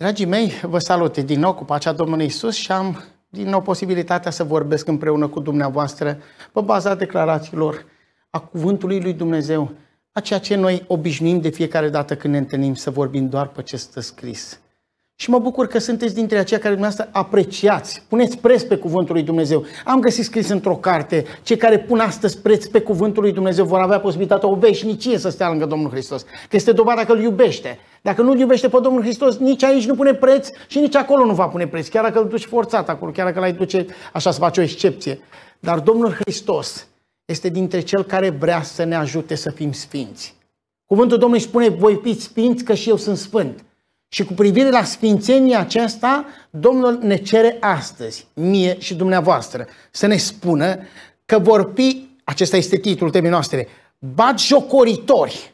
Dragii mei, vă salut din nou cu pacea Domnului Isus și am din nou posibilitatea să vorbesc împreună cu dumneavoastră pe baza declarațiilor a cuvântului lui Dumnezeu, a ceea ce noi obișnuim de fiecare dată când ne întâlnim să vorbim doar pe ce stă scris. Și mă bucur că sunteți dintre aceia care dumneavoastră apreciați, puneți preț pe cuvântul lui Dumnezeu. Am găsit scris într-o carte, cei care pun astăzi preț pe cuvântul lui Dumnezeu vor avea posibilitatea o veșnicie să stea lângă Domnul Hristos, că este dovada că îl iubește. Dacă nu iubește pe Domnul Hristos, nici aici nu pune preț și nici acolo nu va pune preț. Chiar dacă îl duci forțat acolo, chiar dacă l-ai duce așa să faci o excepție. Dar Domnul Hristos este dintre cel care vrea să ne ajute să fim sfinți. Cuvântul Domnului spune, voi fiți sfinți că și eu sunt sfânt. Și cu privire la sfințenia aceasta, Domnul ne cere astăzi, mie și dumneavoastră, să ne spună că vor fi, acesta este titlul temei noastre, jocoritori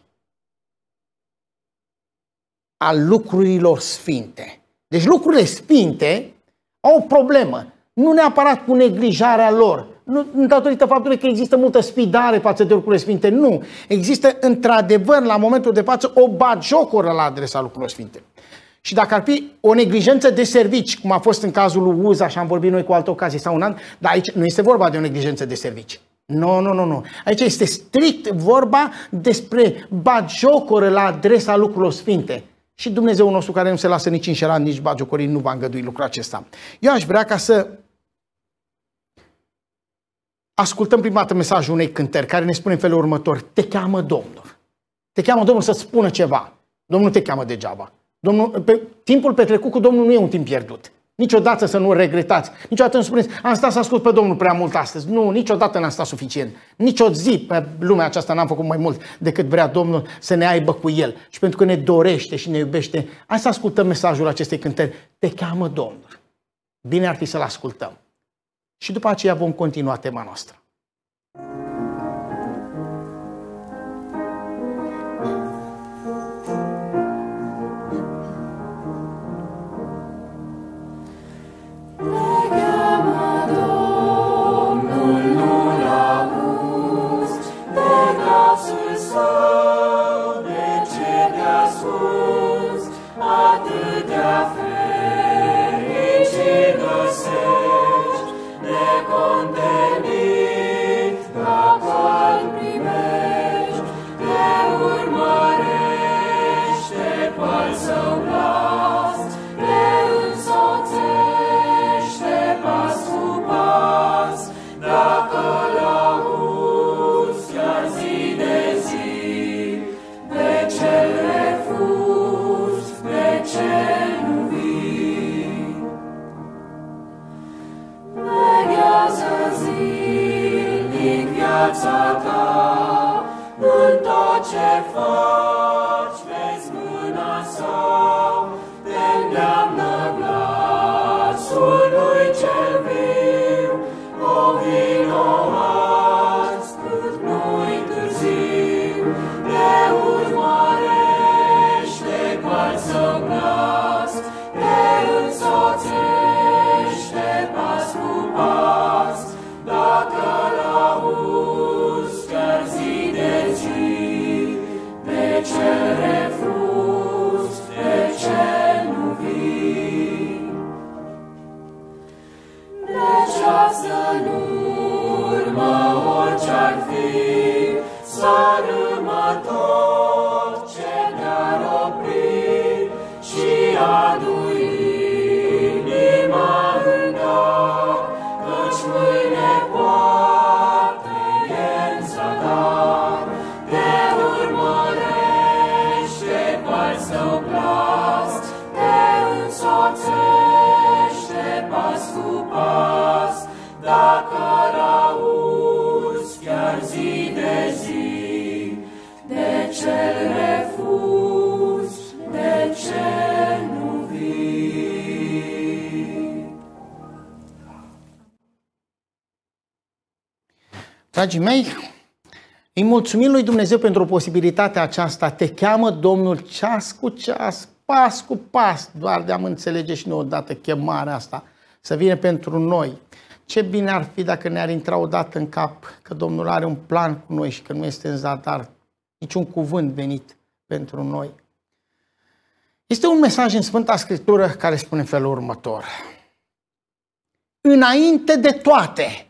al lucrurilor sfinte. Deci lucrurile sfinte au o problemă, nu neapărat cu neglijarea lor, nu datorită faptului că există multă spidare față de lucrurile sfinte, nu. Există într-adevăr la momentul de față o bagiocoră la adresa lucrurilor sfinte. Și dacă ar fi o neglijență de servici, cum a fost în cazul lui Uza și am vorbit noi cu altă ocazie sau un an, dar aici nu este vorba de o neglijență de servici. Nu, nu, nu, nu. Aici este strict vorba despre bagiocoră la adresa lucrurilor sfinte și Dumnezeu nostru care nu se lasă nici înșelat, nici bagiocorii, nu va îngădui lucrul acesta. Eu aș vrea ca să ascultăm prima dată mesajul unei cântări care ne spune în felul următor, te cheamă Domnul. Te cheamă Domnul să-ți spună ceva. Domnul te cheamă degeaba. Domnul, pe, timpul petrecut cu Domnul nu e un timp pierdut. Niciodată să nu regretați. Niciodată nu spuneți, am stat să ascult pe Domnul prea mult astăzi. Nu, niciodată n-am stat suficient. Nici o zi pe lumea aceasta n-am făcut mai mult decât vrea Domnul să ne aibă cu El. Și pentru că ne dorește și ne iubește, hai să ascultăm mesajul acestei cântări. Te cheamă Domnul. Bine ar fi să-L ascultăm. Și după aceea vom continua tema noastră. Oh. dragii mei, îi mulțumim lui Dumnezeu pentru posibilitatea aceasta. Te cheamă Domnul ceas cu ceas, pas cu pas, doar de a înțelege și noi odată chemarea asta, să vină pentru noi. Ce bine ar fi dacă ne-ar intra odată în cap că Domnul are un plan cu noi și că nu este în zadar niciun cuvânt venit pentru noi. Este un mesaj în Sfânta Scriptură care spune în felul următor. Înainte de toate,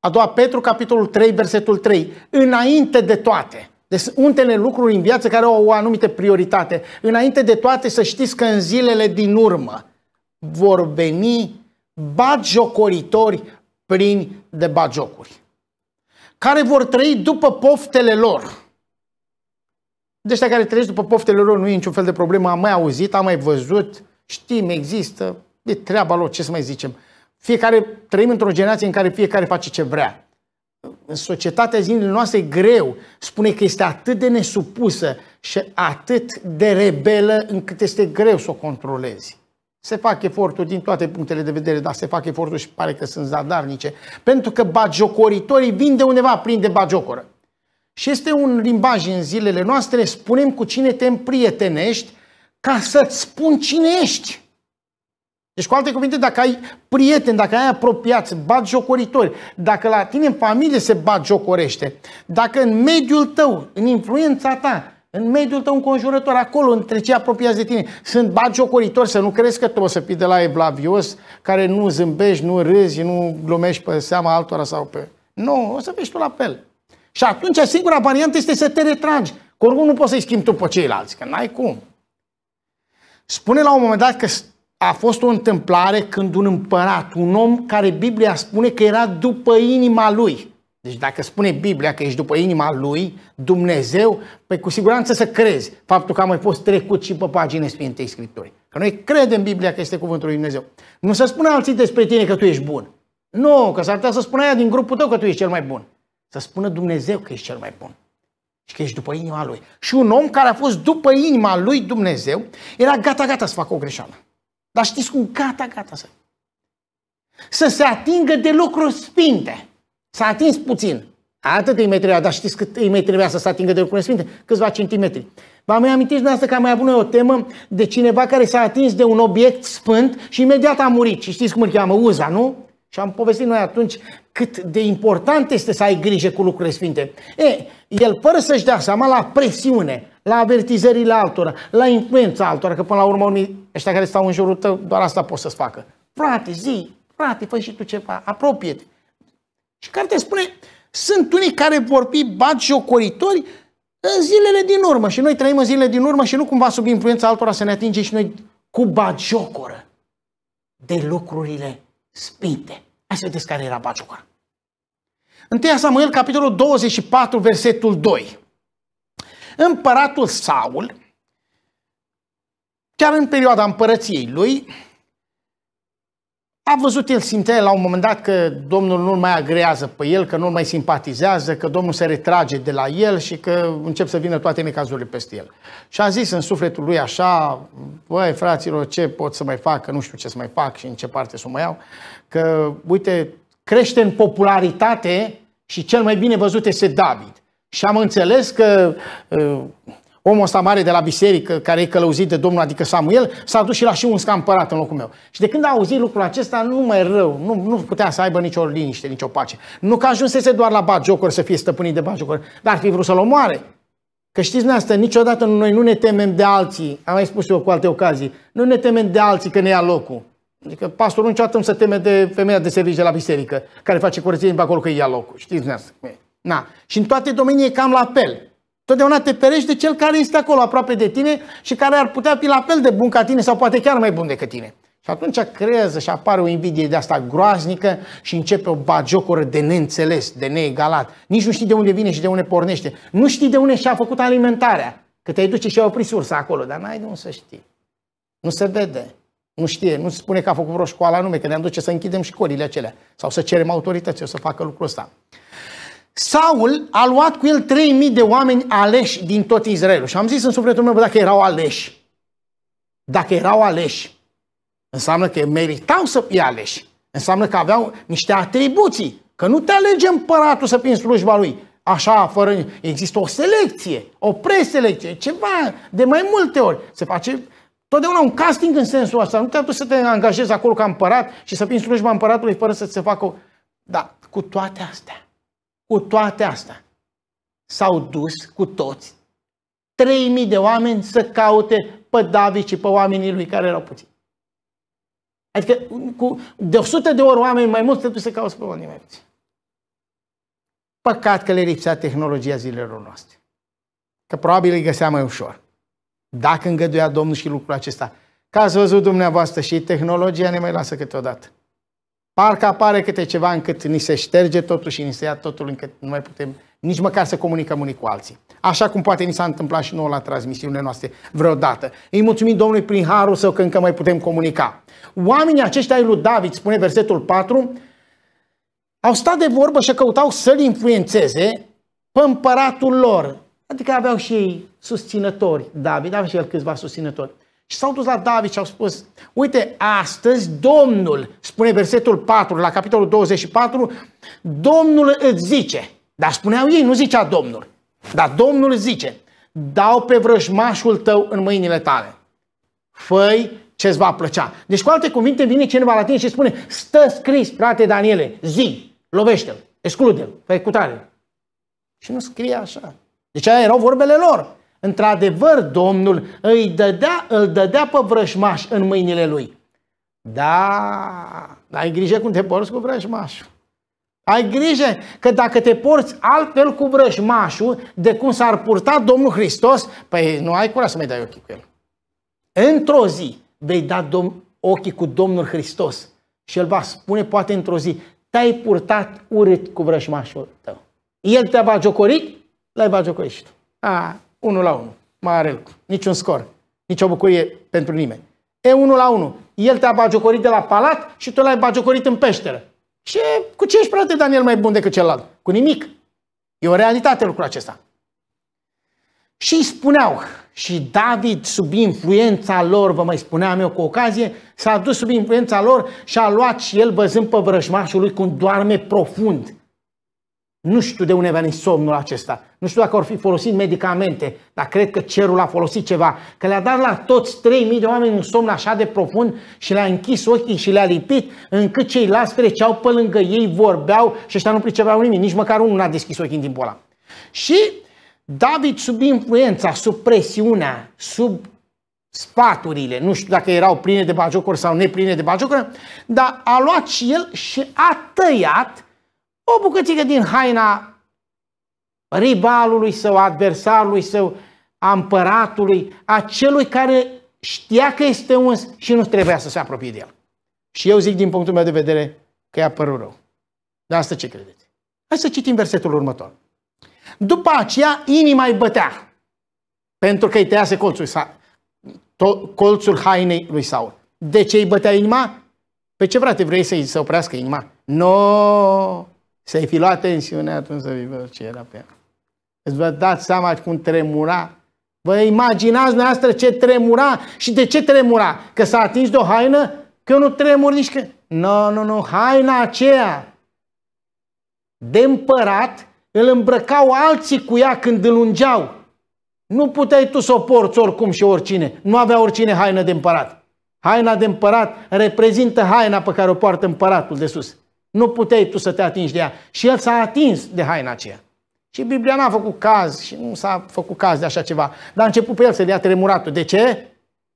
a doua Petru, capitolul 3, versetul 3. Înainte de toate. Deci untele lucruri în viață care au o anumită prioritate. Înainte de toate să știți că în zilele din urmă vor veni bagiocoritori prin de bagiocuri. Care vor trăi după poftele lor. Deci care trăiesc după poftele lor nu e niciun fel de problemă. Am mai auzit, am mai văzut, știm, există, E treaba lor, ce să mai zicem. Fiecare, trăim într-o generație în care fiecare face ce vrea. În societatea zilele noastre e greu. Spune că este atât de nesupusă și atât de rebelă încât este greu să o controlezi. Se fac eforturi din toate punctele de vedere, dar se fac eforturi și pare că sunt zadarnice. Pentru că bagiocoritorii vin de undeva plin de bagiocoră. Și este un limbaj în zilele noastre, spunem cu cine te împrietenești ca să-ți spun cine ești. Deci, cu alte cuvinte, dacă ai prieteni, dacă ai apropiați, bat jocoritori, dacă la tine în familie se bat jocorește, dacă în mediul tău, în influența ta, în mediul tău înconjurător, acolo, între cei apropiați de tine, sunt bat jocoritori, să nu crezi că tu o să fii de la evlavios, care nu zâmbești, nu râzi, nu glumești pe seama altora sau pe... Nu, o să fii tu la fel. Și atunci singura variantă este să te retragi. Că oricum nu poți să-i schimbi tu pe ceilalți, că n-ai cum. Spune la un moment dat că a fost o întâmplare când un împărat, un om care Biblia spune că era după inima lui. Deci dacă spune Biblia că ești după inima lui, Dumnezeu, pe păi cu siguranță să crezi faptul că a mai fost trecut și pe pagine Sfintei Scripturii. Că noi credem Biblia că este cuvântul lui Dumnezeu. Nu să spună alții despre tine că tu ești bun. Nu, că s-ar putea să spună aia din grupul tău că tu ești cel mai bun. Să spună Dumnezeu că ești cel mai bun și că ești după inima lui. Și un om care a fost după inima lui Dumnezeu era gata, gata să facă o greșeală. Dar știți cum? Gata, gata să. Să se atingă de lucruri sfinte. S-a atins puțin. Atât îi mai trebuia, dar știți cât îi mai trebuia să se atingă de lucruri sfinte? Câțiva centimetri. Vă mai amintiți de asta că am mai avut noi o temă de cineva care s-a atins de un obiect sfânt și imediat a murit. Și știți cum îl cheamă? Uza, nu? Și am povestit noi atunci cât de important este să ai grijă cu lucrurile sfinte. E, el fără să-și dea seama la presiune, la avertizările altora, la influența altora, că până la urmă unii ăștia care stau în jurul tău, doar asta poți să-ți facă. Frate, zi, frate, fă și tu ceva, apropie-te. Și cartea spune, sunt unii care vor fi bat jocoritori în zilele din urmă și noi trăim în zilele din urmă și nu cumva sub influența altora să ne atinge și noi cu bagiocoră de lucrurile spinte. Hai să vedeți care era bagiocora. 1 Samuel, capitolul 24, versetul 2. Împăratul Saul, chiar în perioada împărăției lui, a văzut el simte la un moment dat că Domnul nu mai agrează pe el, că nu mai simpatizează, că Domnul se retrage de la el și că încep să vină toate necazurile peste el. Și a zis în sufletul lui așa, băi fraților, ce pot să mai fac, că nu știu ce să mai fac și în ce parte să mă iau, că uite, crește în popularitate și cel mai bine văzut este David. Și am înțeles că uh, omul ăsta mare de la biserică, care e călăuzit de Domnul, adică Samuel, s-a dus și la și un ca împărat în locul meu. Și de când a auzit lucrul acesta, nu mai rău, nu, nu putea să aibă nicio liniște, nicio pace. Nu că ajunsese doar la bagiocor să fie stăpânit de bagiocor, dar ar fi vrut să-l omoare. Că știți asta, niciodată noi nu ne temem de alții, am mai spus eu cu alte ocazii, nu ne temem de alții că ne ia locul. Adică pastorul niciodată nu se teme de femeia de serviciu de la biserică, care face curățenie pe acolo că ia locul. Știți asta. Na. Și în toate domeniile e cam la fel. Totdeauna te perești de cel care este acolo aproape de tine și care ar putea fi la fel de bun ca tine sau poate chiar mai bun decât tine. Și atunci creează și apare o invidie de asta groaznică și începe o bagiocoră de neînțeles, de neegalat. Nici nu știi de unde vine și de unde pornește. Nu știi de unde și-a făcut alimentarea. Că te-ai duce și-a oprit sursa acolo, dar n-ai de unde să știi. Nu se vede. Nu știe, nu spune că a făcut vreo școală anume, că ne-am duce să închidem școlile acelea sau să cerem autorității, să facă lucrul ăsta. Saul a luat cu el 3000 de oameni aleși din tot Israelul. Și am zis în sufletul meu, bă, dacă erau aleși, dacă erau aleși, înseamnă că meritau să fie aleși. Înseamnă că aveau niște atribuții, că nu te alege împăratul să fii în slujba lui. Așa, fără, există o selecție, o preselecție, ceva de mai multe ori. Se face totdeauna un casting în sensul ăsta. Nu te să te angajezi acolo ca împărat și să fii în slujba împăratului fără să se facă... O... Da, cu toate astea, cu toate astea, s-au dus cu toți 3.000 de oameni să caute pe David și pe oamenii lui care erau puțini. Adică cu, de 100 de ori oameni mai mulți trebuie să cauți pe oamenii mai puțini. Păcat că le lipsea tehnologia zilelor noastre. Că probabil îi găsea mai ușor. Dacă îngăduia Domnul și lucrul acesta. Că ați văzut dumneavoastră și tehnologia ne mai lasă câteodată parcă apare câte ceva încât ni se șterge totul și ni se ia totul încât nu mai putem nici măcar să comunicăm unii cu alții. Așa cum poate ni s-a întâmplat și nouă la transmisiunile noastre vreodată. Îi mulțumim Domnului prin harul său că încă mai putem comunica. Oamenii aceștia ai lui David, spune versetul 4, au stat de vorbă și căutau să-l influențeze pe împăratul lor. Adică aveau și ei susținători, David aveau și el câțiva susținători. Și s-au dus la David și au spus, uite, astăzi Domnul, spune versetul 4 la capitolul 24, Domnul îți zice, dar spuneau ei, nu zicea Domnul, dar Domnul îți zice, dau pe vrăjmașul tău în mâinile tale. Făi ce-ți va plăcea. Deci cu alte cuvinte vine cineva la tine și spune, stă scris, frate Daniele, zi, lovește-l, exclude-l, Făi cu tare. Și nu scrie așa. Deci aia erau vorbele lor. Într-adevăr, Domnul îi dădea, îl dădea pe vrăjmaș în mâinile lui. Da, ai grijă cum te porți cu vrăjmașul. Ai grijă că dacă te porți altfel cu vrăjmașul de cum s-ar purta Domnul Hristos, păi nu ai curaj să mai dai ochii cu el. Într-o zi vei da ochii cu Domnul Hristos și el va spune poate într-o zi, te-ai purtat urât cu vrăjmașul tău. El te-a bagiocorit, l-ai bagiocorit și tu. Ah. 1 la 1. Mare Niciun scor. Nici o bucurie pentru nimeni. E 1 la 1. El te-a bagiocorit de la palat și tu l-ai bagiocorit în peșteră. Și cu ce ești, frate, Daniel, mai bun decât celălalt? Cu nimic. E o realitate lucrul acesta. Și îi spuneau, și David, sub influența lor, vă mai spuneam eu cu ocazie, s-a dus sub influența lor și a luat și el, văzând pe vrăjmașul lui cum doarme profund, nu știu de unde a venit somnul acesta. Nu știu dacă au fi folosit medicamente, dar cred că cerul a folosit ceva. Că le-a dat la toți 3.000 de oameni un somn așa de profund și le-a închis ochii și le-a lipit, încât cei ceilalți treceau pe lângă ei, vorbeau și ăștia nu pricepeau nimic. Nici măcar unul n-a deschis ochii în timpul ăla. Și David sub influența, sub presiunea, sub spaturile, nu știu dacă erau pline de bajocuri sau nepline de bajocuri, dar a luat și el și a tăiat o bucățică din haina rivalului său, adversarului său, a împăratului, a celui care știa că este uns și nu trebuia să se apropie de el. Și eu zic din punctul meu de vedere că i-a părut rău. Dar asta ce credeți? Hai să citim versetul următor. După aceea, inima îi bătea, pentru că îi tăiase colțul, colțul hainei lui Saul. De ce îi bătea inima? Pe ce, frate, vrei să-i să oprească inima? Nu! No! să-i fi luat tensiunea atunci să vă ce era pe ea. Îți vă dați seama cum tremura. Vă imaginați noastră ce tremura și de ce tremura? Că s-a atins de o haină? Că eu nu tremur nici că... Nu, nu, nu, haina aceea de împărat îl îmbrăcau alții cu ea când îl ungeau. Nu puteai tu să o porți oricum și oricine. Nu avea oricine haină de împărat. Haina de împărat reprezintă haina pe care o poartă împăratul de sus. Nu puteai tu să te atingi de ea. Și el s-a atins de haina aceea. Și Biblia n-a făcut caz și nu s-a făcut caz de așa ceva. Dar a început pe el să-l ia tremuratul. De ce?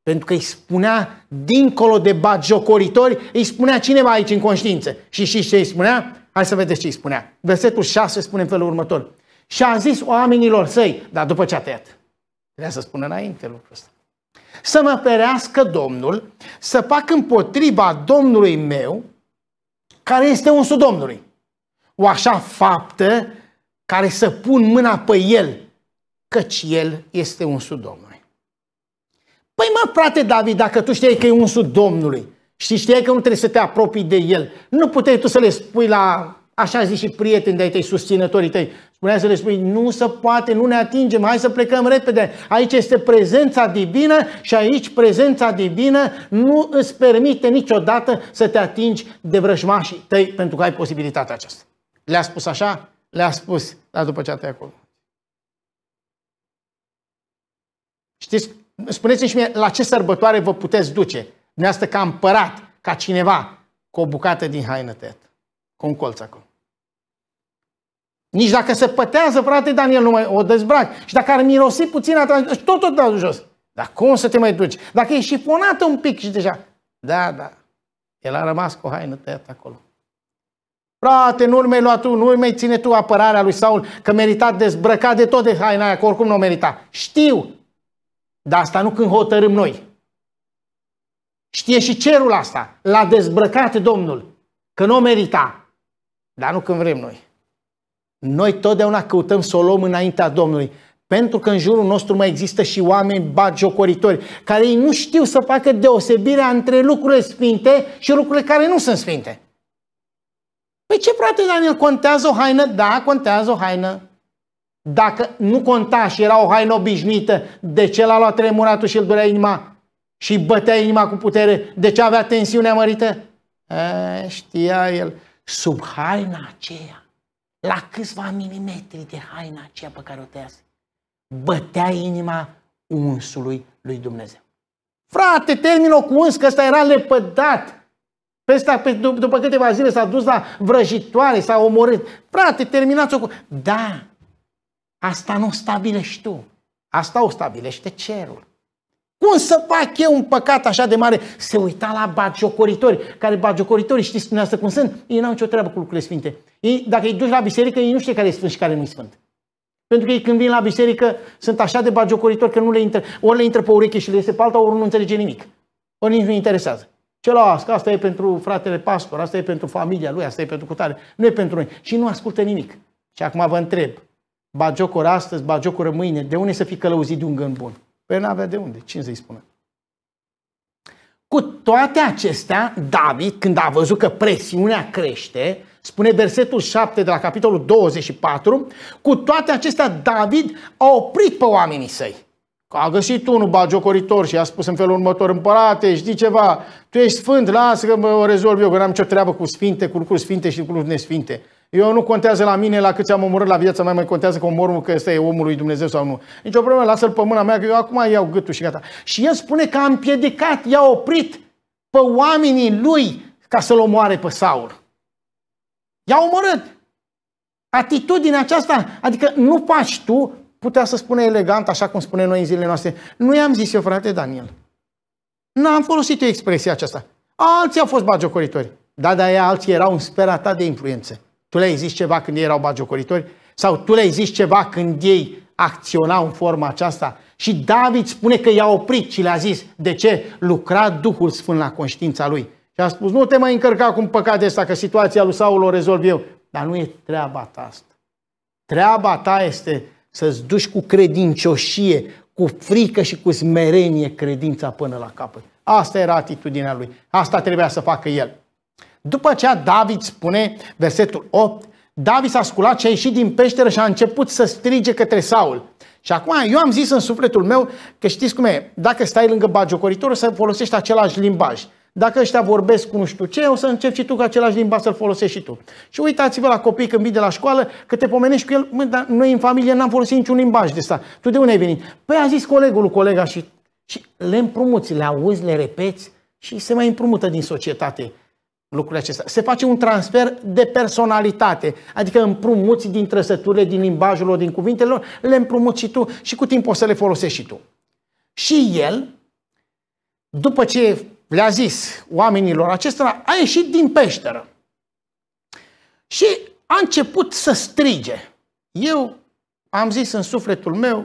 Pentru că îi spunea, dincolo de bagiocoritori, îi spunea cineva aici în conștiință. Și și ce îi spunea? Hai să vedeți ce îi spunea. Versetul 6 spune în felul următor. Și a zis oamenilor săi, dar după ce a tăiat. Trebuia să spună înainte lucrul ăsta. Să mă perească Domnul să fac împotriva Domnului meu care este unsul Domnului. O așa faptă care să pun mâna pe el, căci el este unsul Domnului. Păi mă, frate David, dacă tu știi că e unsul Domnului și știai că nu trebuie să te apropii de el, nu puteai tu să le spui la, așa zici și prieteni de-ai tăi, susținătorii tăi, Spunea să le spui, nu se poate, nu ne atingem, hai să plecăm repede. Aici este prezența divină și aici prezența divină nu îți permite niciodată să te atingi de vrăjmașii tăi pentru că ai posibilitatea aceasta. Le-a spus așa? Le-a spus, dar după ce a tăiat acolo. Știți, spuneți-mi și mie la ce sărbătoare vă puteți duce. Dumneavoastră ca împărat, ca cineva, cu o bucată din haină tăiată, cu un colț acolo. Nici dacă se pătează, frate Daniel, nu mai o dezbraci. Și dacă ar mirosi puțin, tot tot dau jos. Dar cum să te mai duci? Dacă e șifonat un pic și deja... Da, da. El a rămas cu o haină tăiată acolo. Frate, nu-l mai lua tu, nu mai ține tu apărarea lui Saul, că merita dezbrăcat de tot de haina aia, că oricum nu o merita. Știu, dar asta nu când hotărâm noi. Știe și cerul asta. L-a dezbrăcat Domnul, că nu o merita, dar nu când vrem noi. Noi totdeauna căutăm să o luăm înaintea Domnului. Pentru că în jurul nostru mai există și oameni bagiocoritori care ei nu știu să facă deosebirea între lucrurile sfinte și lucrurile care nu sunt sfinte. Păi ce, frate Daniel, contează o haină? Da, contează o haină. Dacă nu conta și era o haină obișnuită, de ce l-a luat tremuratul și îl durea inima? Și bătea inima cu putere? De ce avea tensiunea mărită? E, știa el, sub haina aceea la câțiva milimetri de haina aceea pe care o tăiase. Bătea inima unsului lui Dumnezeu. Frate, termină cu uns, că ăsta era lepădat. Peste, pe, după câteva zile s-a dus la vrăjitoare, s-a omorât. Frate, terminați-o cu... Da, asta nu stabilești tu. Asta o stabilește cerul. Cum să fac eu un păcat așa de mare? Se uita la bagiocoritori, care bagiocoritori, știți dumneavoastră cum sunt? Ei n-au nicio treabă cu lucrurile sfinte. Ei, dacă îi duci la biserică, ei nu știe care e sfânt și care nu-i sfânt. Pentru că ei când vin la biserică sunt așa de bagiocoritori că nu le intră, ori le intră pe ureche și le iese pe alta, ori nu înțelege nimic. Ori nici nu interesează. Ce las, asta e pentru fratele pastor, asta e pentru familia lui, asta e pentru cutare, nu e pentru noi. Și nu ascultă nimic. Și acum vă întreb, bagiocor astăzi, bagiocor mâine, de unde să fii călăuzit de un gând bun? Păi n-avea de unde, cine să-i spună? Cu toate acestea, David, când a văzut că presiunea crește, spune versetul 7 de la capitolul 24, cu toate acestea David a oprit pe oamenii săi. A găsit unul bagiocoritor și a spus în felul următor, împărate, știi ceva, tu ești sfânt, lasă că mă rezolv eu, că n-am nicio treabă cu sfinte, cu lucruri sfinte și cu lucruri nesfinte. Eu nu contează la mine la câți am omorât la viața mea, mai contează că omorul că este omul lui Dumnezeu sau nu. Nici o problemă, lasă-l pe mâna mea, că eu acum iau gâtul și gata. Și el spune că a împiedicat, i-a oprit pe oamenii lui ca să-l omoare pe Saul. I-a omorât. Atitudinea aceasta, adică nu faci tu, putea să spune elegant, așa cum spune noi în zilele noastre. Nu i-am zis eu, frate Daniel. N-am folosit eu expresia aceasta. Alții au fost bagiocoritori. Da, dar ei alții erau în spera ta de influențe. Tu le-ai zis ceva când ei erau bagiocoritori? Sau tu le-ai zis ceva când ei acționau în forma aceasta? Și David spune că i-a oprit și le-a zis, de ce? Lucra Duhul Sfânt la conștiința lui. Și a spus, nu te mai încărca cu un păcat de ăsta, că situația lui Saul o rezolv eu. Dar nu e treaba ta asta. Treaba ta este să-ți duci cu credincioșie, cu frică și cu smerenie credința până la capăt. Asta era atitudinea lui. Asta trebuia să facă el. După aceea David spune, versetul 8, David s-a sculat și a ieșit din peșteră și a început să strige către Saul. Și acum eu am zis în sufletul meu că știți cum e, dacă stai lângă bagiocoritor să folosești același limbaj. Dacă ăștia vorbesc cu nu știu ce, o să începi și tu cu același limbaj să-l folosești și tu. Și uitați-vă la copii când vii de la școală, că te pomenești cu el, mă, dar noi în familie n-am folosit niciun limbaj de asta. Tu de unde ai venit? Păi a zis colegul, colega și, și le împrumuți, le auzi, le repeți și se mai împrumută din societate lucrurile acestea. Se face un transfer de personalitate, adică împrumuți din trăsăturile, din limbajul lor, din cuvintele lor, le împrumuți și tu și cu timpul o să le folosești și tu. Și el, după ce le-a zis oamenilor acestora, a ieșit din peșteră și a început să strige. Eu am zis în sufletul meu,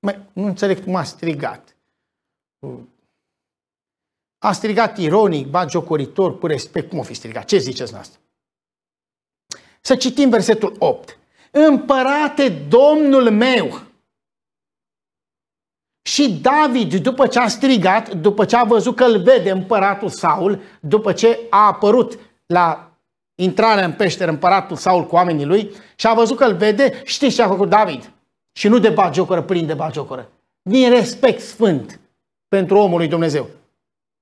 mai, nu înțeleg cum a strigat a strigat ironic, bagiocoritor, cu respect. Cum o fi strigat? Ce ziceți noastră? Să citim versetul 8. Împărate Domnul meu! Și David, după ce a strigat, după ce a văzut că îl vede împăratul Saul, după ce a apărut la intrarea în peșteră împăratul Saul cu oamenii lui și a văzut că îl vede, știți ce a făcut David? Și nu de bagiocoră, prin de bagiocoră. Din respect sfânt pentru omul lui Dumnezeu.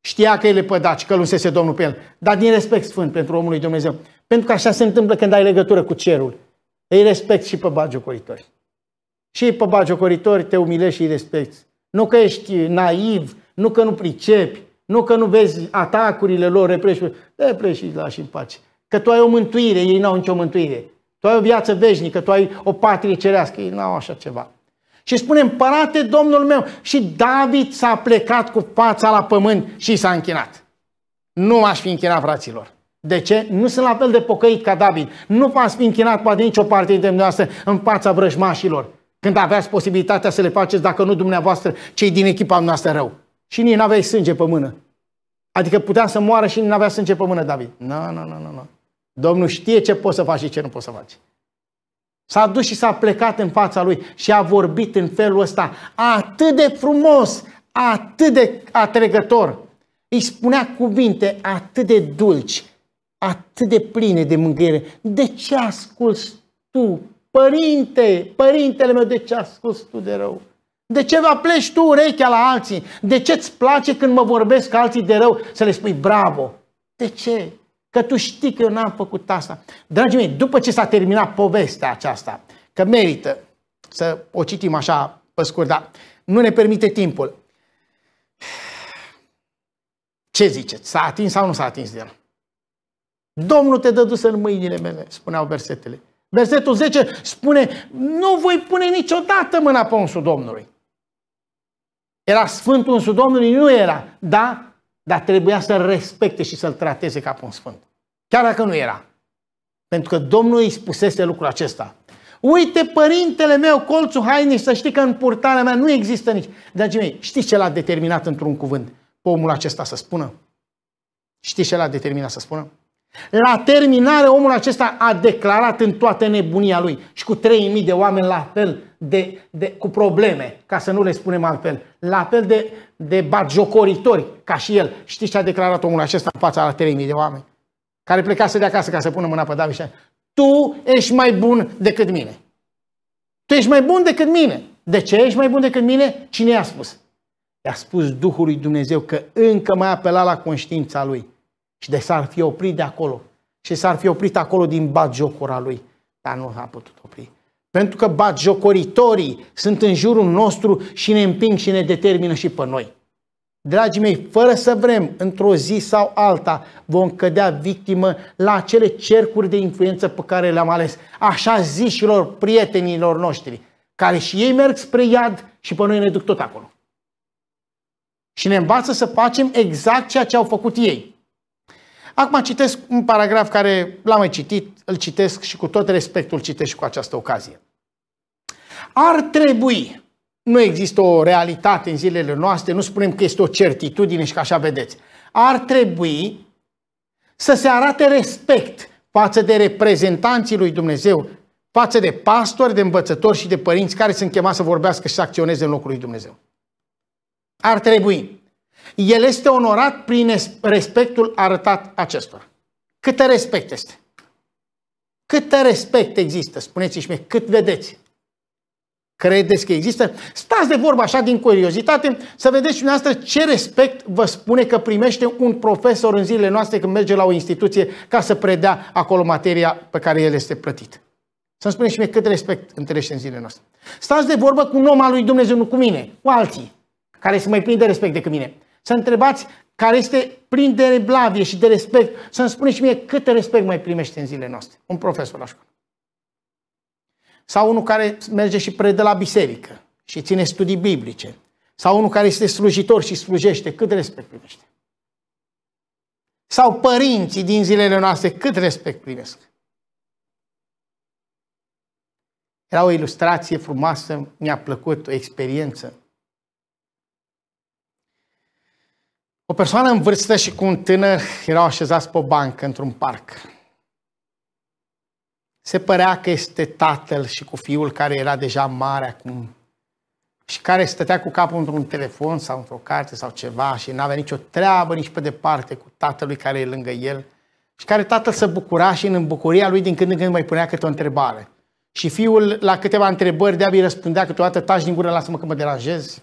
Știa că el e pădaci, că lusese Domnul pe el, dar din respect sfânt pentru omul lui Dumnezeu. Pentru că așa se întâmplă când ai legătură cu cerul. Îi respect și pe bagiocoritori. Și pe bagiocoritori te umilești și îi respecti. Nu că ești naiv, nu că nu pricepi, nu că nu vezi atacurile lor, repreși, Repreși și lași în pace. Că tu ai o mântuire, ei n-au nicio mântuire. Tu ai o viață veșnică, tu ai o patrie cerească, ei n-au așa ceva. Și spune, împărate Domnul meu, și David s-a plecat cu fața la pământ și s-a închinat. Nu m-aș fi închinat, fraților. De ce? Nu sunt la fel de pocăit ca David. Nu v-ați fi închinat poate nicio parte din dumneavoastră în fața vrăjmașilor, când aveați posibilitatea să le faceți, dacă nu dumneavoastră, cei din echipa noastră rău. Și nici n-aveai sânge pe mână. Adică putea să moară și nu avea sânge pe mână David. Nu, nu, nu, nu. Domnul știe ce poți să faci și ce nu poți să faci. S-a dus și s-a plecat în fața lui și a vorbit în felul ăsta atât de frumos, atât de atrăgător. Îi spunea cuvinte atât de dulci, atât de pline de mângâiere. De ce asculți tu, părinte, părintele meu, de ce asculți tu de rău? De ce va pleci tu urechea la alții? De ce îți place când mă vorbesc alții de rău să le spui bravo? De ce? Că tu știi că eu n-am făcut asta. Dragii mei, după ce s-a terminat povestea aceasta, că merită să o citim așa pe scurt, dar nu ne permite timpul. Ce ziceți? S-a atins sau nu s-a atins de el? Domnul te dăduse în mâinile mele, spuneau versetele. Versetul 10 spune, nu voi pune niciodată mâna pe unsul Domnului. Era sfânt unsul Domnului? Nu era. Da, dar trebuia să-l respecte și să-l trateze ca pe un sfânt. Chiar dacă nu era. Pentru că Domnul îi spusese lucrul acesta. Uite, părintele meu, colțul hainei, să știi că în purtarea mea nu există nici. Dragii mei, știi ce l-a determinat într-un cuvânt pe omul acesta să spună? Știi ce l-a determinat să spună? La terminare, omul acesta a declarat în toată nebunia lui și cu 3.000 de oameni la fel de, de, cu probleme, ca să nu le spunem altfel, la fel de, de bagiocoritori ca și el. Știți ce a declarat omul acesta în fața la 3.000 de oameni? Care plecase de acasă ca să pună mâna pe David și tu ești mai bun decât mine. Tu ești mai bun decât mine. De ce ești mai bun decât mine? Cine i-a spus? I-a spus Duhul lui Dumnezeu că încă mai apela la conștiința lui și de s-ar fi oprit de acolo. Și s-ar fi oprit acolo din batjocura lui. Dar nu a putut opri. Pentru că batjocoritorii sunt în jurul nostru și ne împing și ne determină și pe noi. Dragii mei, fără să vrem, într-o zi sau alta vom cădea victimă la acele cercuri de influență pe care le-am ales, așa zișilor prietenilor noștri, care și ei merg spre iad și pe noi ne duc tot acolo. Și ne învață să facem exact ceea ce au făcut ei. Acum citesc un paragraf care l-am mai citit, îl citesc și cu tot respectul citesc și cu această ocazie. Ar trebui, nu există o realitate în zilele noastre, nu spunem că este o certitudine și că așa vedeți, ar trebui să se arate respect față de reprezentanții lui Dumnezeu, față de pastori, de învățători și de părinți care sunt chemați să vorbească și să acționeze în locul lui Dumnezeu. Ar trebui. El este onorat prin respectul arătat acestor. Câte respect este? Câtă respect există? Spuneți-și mie, cât vedeți? Credeți că există? Stați de vorbă așa din curiozitate să vedeți și dumneavoastră ce respect vă spune că primește un profesor în zilele noastre când merge la o instituție ca să predea acolo materia pe care el este plătit. Să-mi spuneți și mie cât respect întâlnește în zilele noastre. Stați de vorbă cu un om al lui Dumnezeu, nu cu mine, cu alții, care sunt mai plini de respect decât mine. Să întrebați care este plin de blavie și de respect, să-mi spuneți și mie cât respect mai primește în zilele noastre. Un profesor la școală. Sau unul care merge și predă la biserică și ține studii biblice. Sau unul care este slujitor și slujește, cât respect primește. Sau părinții din zilele noastre, cât respect primesc. Era o ilustrație frumoasă, mi-a plăcut, o experiență. O persoană în vârstă și cu un tânăr erau așezați pe o bancă într-un parc. Se părea că este tatăl și cu fiul care era deja mare acum și care stătea cu capul într-un telefon sau într-o carte sau ceva și nu avea nicio treabă nici pe departe cu tatălui care e lângă el și care tatăl se bucura și în bucuria lui din când în când mai punea câte o întrebare. Și fiul la câteva întrebări de-abia răspundea câteodată taci din gură, lasă-mă că mă deranjezi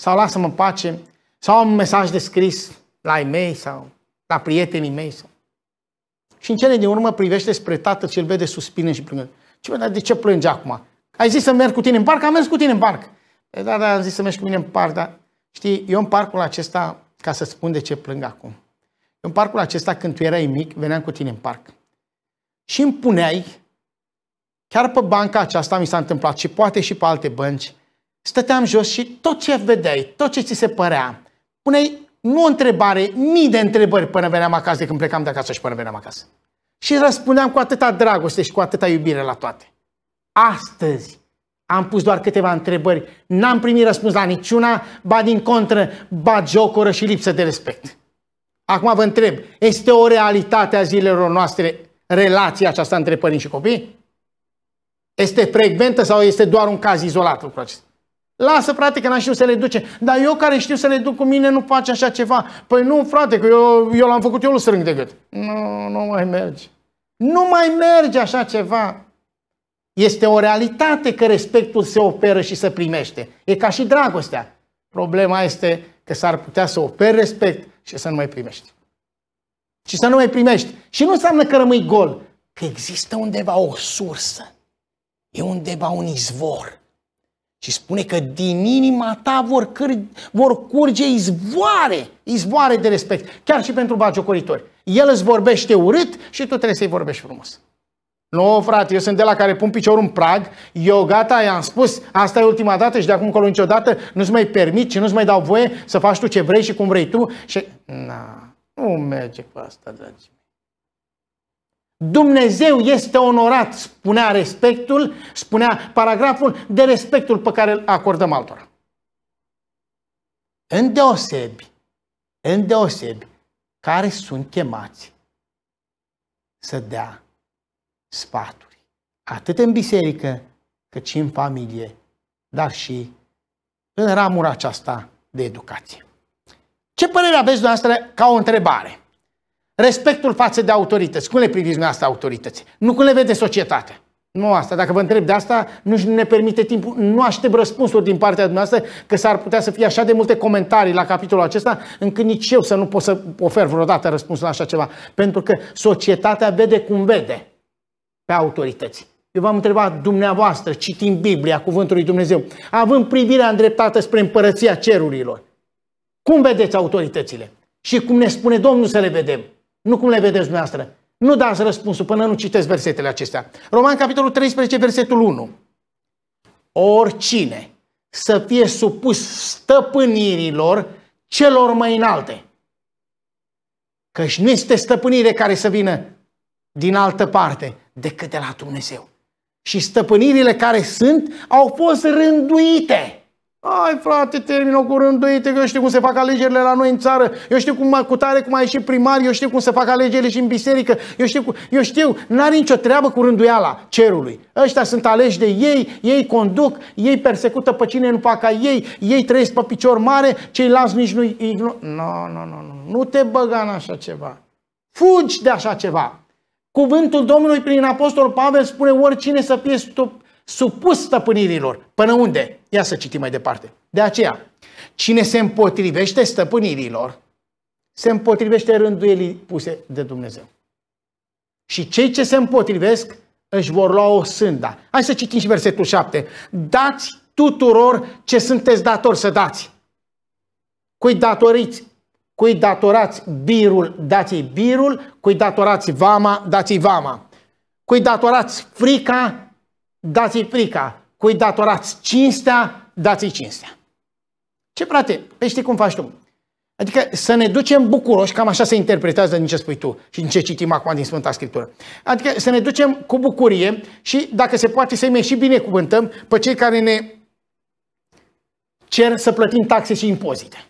sau lasă-mă în pace, sau am un mesaj de scris la e sau la prietenii mei. Sau... Și în cele din urmă privește spre tată și îl vede suspine și plângând. Ce, dar de ce plângi acum? Ai zis să merg cu tine în parc? Am mers cu tine în parc. E, păi da, da, am zis să mergi cu mine în parc, dar știi, eu în parcul acesta, ca să spun de ce plâng acum. Eu în parcul acesta, când tu erai mic, veneam cu tine în parc. Și îmi puneai, chiar pe banca aceasta mi s-a întâmplat și poate și pe alte bănci, stăteam jos și tot ce vedeai, tot ce ți se părea, puneai nu o întrebare, mii de întrebări până veneam acasă, de când plecam de acasă și până veneam acasă. Și răspundeam cu atâta dragoste și cu atâta iubire la toate. Astăzi am pus doar câteva întrebări, n-am primit răspuns la niciuna, ba din contră, ba jocoră și lipsă de respect. Acum vă întreb, este o realitate a zilelor noastre relația aceasta între părinți și copii? Este frecventă sau este doar un caz izolat lucrul acesta? Lasă, frate, că n aș știu să le duce. Dar eu care știu să le duc cu mine nu face așa ceva. Păi nu, frate, că eu, eu l-am făcut eu lui strâng de gât. Nu, nu mai merge. Nu mai merge așa ceva. Este o realitate că respectul se oferă și se primește. E ca și dragostea. Problema este că s-ar putea să oferi respect și să nu mai primești. Și să nu mai primești. Și nu înseamnă că rămâi gol, că există undeva o sursă. E undeva un izvor și spune că din inima ta vor, căr- vor curge izvoare, izvoare de respect, chiar și pentru bagiocoritori. El îți vorbește urât și tu trebuie să-i vorbești frumos. Nu, frate, eu sunt de la care pun piciorul în prag, eu gata, i-am spus, asta e ultima dată și de acum încolo niciodată nu-ți mai permit și nu-ți mai dau voie să faci tu ce vrei și cum vrei tu și... Na, nu merge cu asta, dragi. Dumnezeu este onorat, spunea respectul, spunea paragraful, de respectul pe care îl acordăm altora. Îndeosebi, îndeosebi, care sunt chemați să dea sfaturi, atât în biserică, cât și în familie, dar și în ramura aceasta de educație. Ce părere aveți dumneavoastră ca o întrebare? Respectul față de autorități. Cum le priviți asta autorități? Nu cum le vede societatea. Nu asta. Dacă vă întreb de asta, nu ne permite timpul. Nu aștept răspunsuri din partea dumneavoastră, că s-ar putea să fie așa de multe comentarii la capitolul acesta, încât nici eu să nu pot să ofer vreodată răspuns la așa ceva. Pentru că societatea vede cum vede pe autorități. Eu v-am întrebat dumneavoastră, citind Biblia, Cuvântul lui Dumnezeu, având privirea îndreptată spre împărăția cerurilor, cum vedeți autoritățile? Și cum ne spune Domnul să le vedem? Nu cum le vedeți dumneavoastră. Nu dați răspunsul până nu citeți versetele acestea. Roman, capitolul 13, versetul 1. Oricine să fie supus stăpânirilor celor mai înalte. Căci nu este stăpânire care să vină din altă parte decât de la Dumnezeu. Și stăpânirile care sunt au fost rânduite ai frate, termină cu rânduite, că eu știu cum se fac alegerile la noi în țară, eu știu cum, cu tare cum a ieșit primar, eu știu cum se fac alegerile și în biserică, eu știu, cu, eu știu, n-are nicio treabă cu rânduiala cerului. Ăștia sunt aleși de ei, ei conduc, ei persecută pe cine nu fac ca ei, ei trăiesc pe picior mare, ceilalți nici nu... Nu, nu, nu, nu, nu te băga în așa ceva. Fugi de așa ceva. Cuvântul Domnului prin Apostol Pavel spune oricine să fie stup, supus stăpânirilor. Până unde? Ia să citim mai departe. De aceea, cine se împotrivește stăpânirilor, se împotrivește rânduielii puse de Dumnezeu. Și cei ce se împotrivesc își vor lua o sânda. Hai să citim și versetul 7. Dați tuturor ce sunteți datori să dați. Cui datoriți? Cui datorați birul, dați birul, cui datorați vama, dați vama. Cui datorați frica, dați-i frica, cui datorați cinstea, dați-i cinstea. Ce frate, păi știi cum faci tu? Adică să ne ducem bucuroși, cam așa se interpretează din ce spui tu și din ce citim acum din Sfânta Scriptură. Adică să ne ducem cu bucurie și dacă se poate să-i mai și binecuvântăm pe cei care ne cer să plătim taxe și impozite.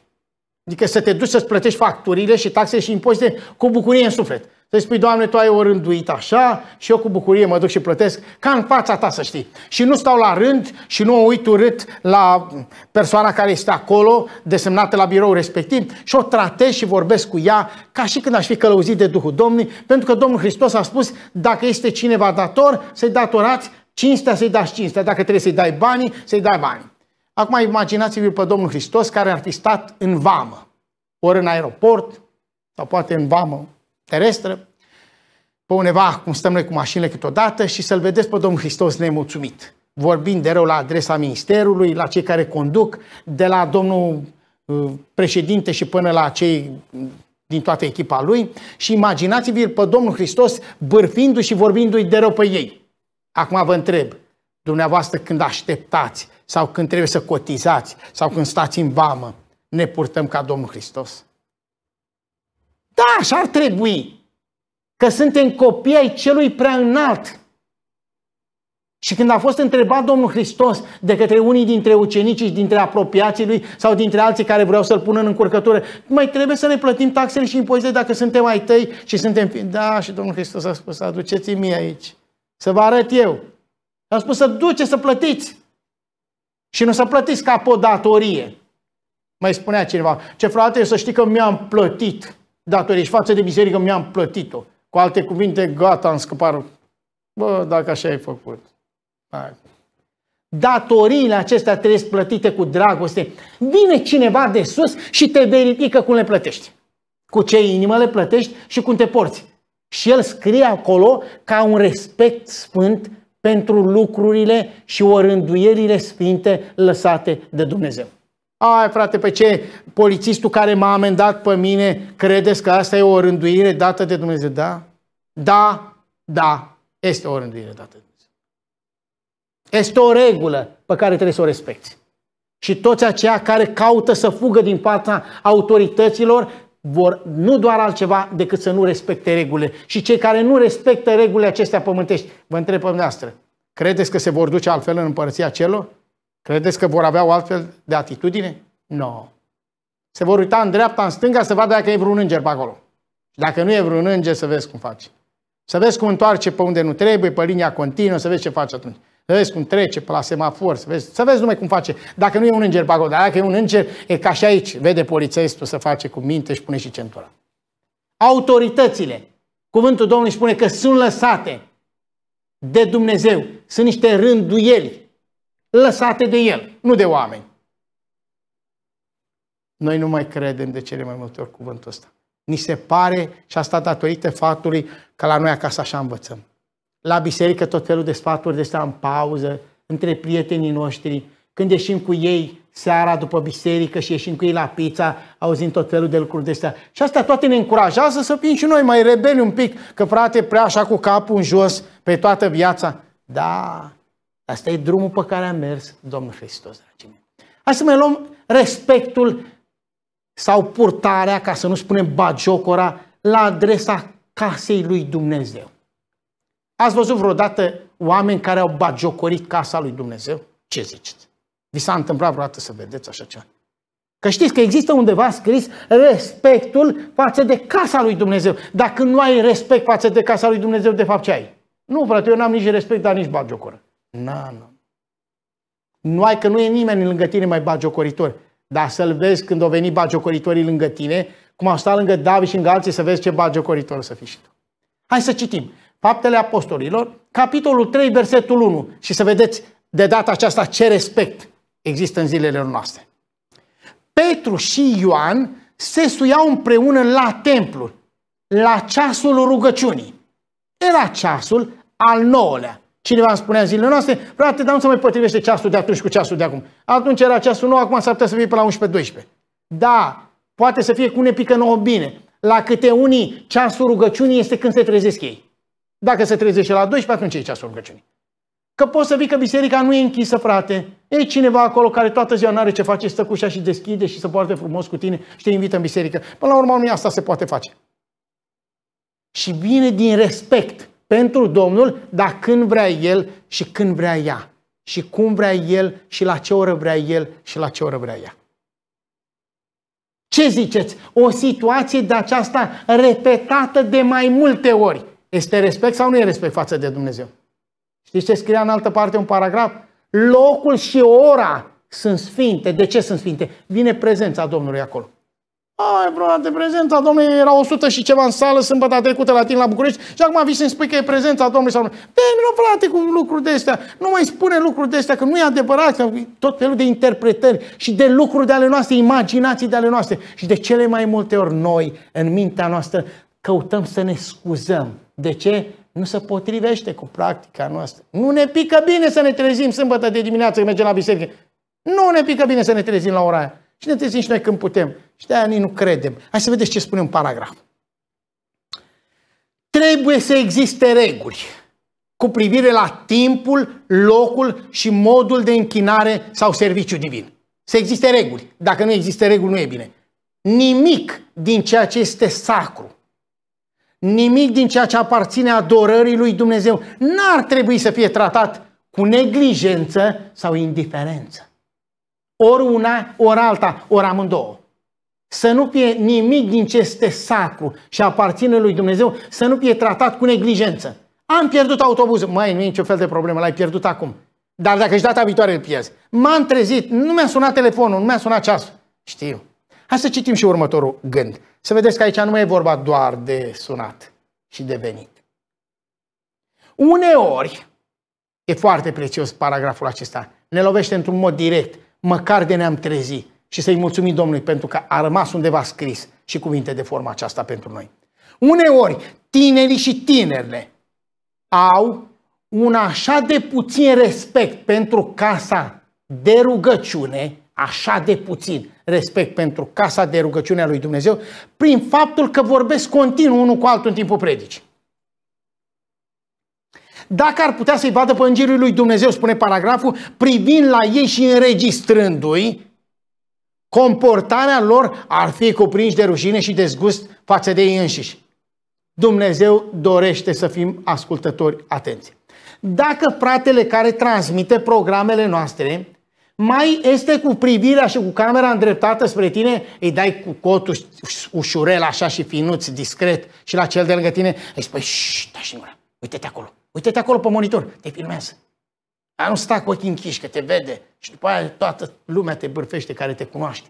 Adică să te duci să-ți plătești facturile și taxe și impozite cu bucurie în suflet. Să-i spui, Doamne, Tu ai rânduit așa și eu cu bucurie mă duc și plătesc ca în fața Ta, să știi. Și nu stau la rând și nu o uit urât la persoana care este acolo, desemnată la birou respectiv și o tratez și vorbesc cu ea ca și când aș fi călăuzit de Duhul Domnului, pentru că Domnul Hristos a spus, dacă este cineva dator, să-i datorați cinstea, să-i dați cinstea, dacă trebuie să-i dai banii, să-i dai bani. Acum imaginați-vă pe Domnul Hristos care ar fi stat în vamă, ori în aeroport, sau poate în vamă, terestră, pe undeva cum stăm noi cu mașinile câteodată și să-L vedeți pe Domnul Hristos nemulțumit, vorbind de rău la adresa ministerului, la cei care conduc, de la domnul uh, președinte și până la cei din toată echipa lui și imaginați-vi pe Domnul Hristos bârfindu-și i vorbindu-i de rău pe ei. Acum vă întreb, dumneavoastră când așteptați sau când trebuie să cotizați sau când stați în vamă, ne purtăm ca Domnul Hristos? Da, așa ar trebui. Că suntem copii ai celui prea înalt. Și când a fost întrebat Domnul Hristos de către unii dintre ucenicii și dintre apropiații lui sau dintre alții care vreau să-l pună în încurcătură, mai trebuie să ne plătim taxele și impozite dacă suntem ai tăi și suntem... Da, și Domnul Hristos a spus, aduceți mie aici, să vă arăt eu. A spus să duce să plătiți. Și nu să plătiți ca pe datorie. Mai spunea cineva, ce frate, eu să știi că mi-am plătit datorie și față de biserică mi-am plătit-o. Cu alte cuvinte, gata, am scăpat. Bă, dacă așa ai făcut. Hai. Datoriile acestea trebuie plătite cu dragoste. Vine cineva de sus și te verifică cum le plătești. Cu ce inimă le plătești și cum te porți. Și el scrie acolo ca un respect sfânt pentru lucrurile și orânduierile sfinte lăsate de Dumnezeu. Ai, frate, pe ce polițistul care m-a amendat pe mine, credeți că asta e o rânduire dată de Dumnezeu? Da? Da, da, este o rânduire dată de Dumnezeu. Este o regulă pe care trebuie să o respecti. Și toți aceia care caută să fugă din partea autorităților vor nu doar altceva decât să nu respecte regulile. Și cei care nu respectă regulile acestea pământești, vă întreb pe noastră, credeți că se vor duce altfel în împărăția celor? Credeți că vor avea o altfel de atitudine? Nu. No. Se vor uita în dreapta, în stânga, să vadă dacă e vreun înger pe acolo. Și dacă nu e vreun înger, să vezi cum faci. Să vezi cum întoarce pe unde nu trebuie, pe linia continuă, să vezi ce faci atunci. Să vezi cum trece pe la semafor, să vezi, să vezi numai cum face. Dacă nu e un înger pe acolo, dar dacă e un înger, e ca și aici. Vede polițistul să face cu minte și pune și centura. Autoritățile. Cuvântul Domnului spune că sunt lăsate de Dumnezeu. Sunt niște rânduieli lăsate de el, nu de oameni. Noi nu mai credem de cele mai multe ori cuvântul ăsta. Ni se pare și asta datorită faptului că la noi acasă așa învățăm. La biserică tot felul de sfaturi de stea în pauză, între prietenii noștri, când ieșim cu ei seara după biserică și ieșim cu ei la pizza, auzim tot felul de lucruri de astea. Și asta toate ne încurajează să fim și noi mai rebeli un pic, că frate prea așa cu capul în jos pe toată viața. Da, Asta e drumul pe care a mers Domnul Hristos, dragii mei. Hai să mai luăm respectul sau purtarea, ca să nu spunem bagiocora, la adresa casei lui Dumnezeu. Ați văzut vreodată oameni care au bagiocorit casa lui Dumnezeu? Ce ziceți? Vi s-a întâmplat vreodată să vedeți așa ceva? Că știți că există undeva scris respectul față de casa lui Dumnezeu. Dacă nu ai respect față de casa lui Dumnezeu, de fapt ce ai? Nu, frate, eu n-am nici respect, dar nici bagiocoră. Na, na. Nu ai că nu e nimeni lângă tine mai bagiocoritor. Dar să-l vezi când au venit bagiocoritorii lângă tine, cum au stat lângă David și în alții, să vezi ce bagiocoritor să fii și tu. Hai să citim. Faptele Apostolilor, capitolul 3, versetul 1. Și să vedeți de data aceasta ce respect există în zilele noastre. Petru și Ioan se suiau împreună la templu, la ceasul rugăciunii. Era ceasul al nouălea. Cineva îmi spunea zilele noastre, frate, dar nu se mai potrivește ceasul de atunci cu ceasul de acum. Atunci era ceasul nou, acum s-ar putea să fie pe la 11-12. Da, poate să fie cu ne pică nouă bine. La câte unii ceasul rugăciunii este când se trezesc ei. Dacă se trezește la 12, atunci e ceasul rugăciunii. Că poți să vii că biserica nu e închisă, frate. E cineva acolo care toată ziua nu are ce face, stă cu ușa și deschide și se poartă frumos cu tine și te invită în biserică. Până la urmă, nu asta se poate face. Și vine din respect pentru Domnul, dar când vrea El și când vrea ea. Și cum vrea El și la ce oră vrea El și la ce oră vrea ea. Ce ziceți? O situație de aceasta repetată de mai multe ori. Este respect sau nu e respect față de Dumnezeu? Știți ce scria în altă parte un paragraf? Locul și ora sunt sfinte. De ce sunt sfinte? Vine prezența Domnului acolo. Ai, bro, te prezența domnului era 100 și ceva în sală sâmbătă trecută la tine la București și acum vii să-mi spui că e prezența domnului sau nu. nu, frate, cu lucruri de astea. Nu mai spune lucruri de astea, că nu e adevărat. Că tot felul de interpretări și de lucruri de ale noastre, imaginații de ale noastre. Și de cele mai multe ori noi, în mintea noastră, căutăm să ne scuzăm. De ce? Nu se potrivește cu practica noastră. Nu ne pică bine să ne trezim sâmbătă de dimineață când mergem la biserică. Nu ne pică bine să ne trezim la ora aia și ne trezim și noi când putem. Și de-aia nu credem. Hai să vedeți ce spune un paragraf. Trebuie să existe reguli cu privire la timpul, locul și modul de închinare sau serviciu divin. Să existe reguli. Dacă nu există reguli, nu e bine. Nimic din ceea ce este sacru, nimic din ceea ce aparține adorării lui Dumnezeu, n-ar trebui să fie tratat cu neglijență sau indiferență ori una, ori alta, ori amândouă. Să nu fie nimic din ce este sacru și aparține lui Dumnezeu, să nu fie tratat cu neglijență. Am pierdut autobuzul. Mai nu e niciun fel de problemă, l-ai pierdut acum. Dar dacă și data viitoare îl pierzi. M-am trezit, nu mi-a sunat telefonul, nu mi-a sunat ceasul. Știu. Hai să citim și următorul gând. Să vedeți că aici nu mai e vorba doar de sunat și de venit. Uneori, e foarte prețios paragraful acesta, ne lovește într-un mod direct măcar de ne-am trezit și să-i mulțumim Domnului pentru că a rămas undeva scris și cuvinte de forma aceasta pentru noi. Uneori, tinerii și tinerile au un așa de puțin respect pentru casa de rugăciune, așa de puțin respect pentru casa de rugăciune a lui Dumnezeu, prin faptul că vorbesc continuu unul cu altul în timpul predicii dacă ar putea să-i vadă pe îngerii lui Dumnezeu, spune paragraful, privind la ei și înregistrându-i, comportarea lor ar fi cuprinși de rușine și dezgust față de ei înșiși. Dumnezeu dorește să fim ascultători atenți. Dacă fratele care transmite programele noastre mai este cu privirea și cu camera îndreptată spre tine, îi dai cu cotul ușurel așa și finuț, discret și la cel de lângă tine, îi spui, șș, da și uite-te acolo. Uite-te acolo pe monitor, te filmează. Aia nu sta cu ochii închiși, că te vede și după aia toată lumea te bârfește care te cunoaște.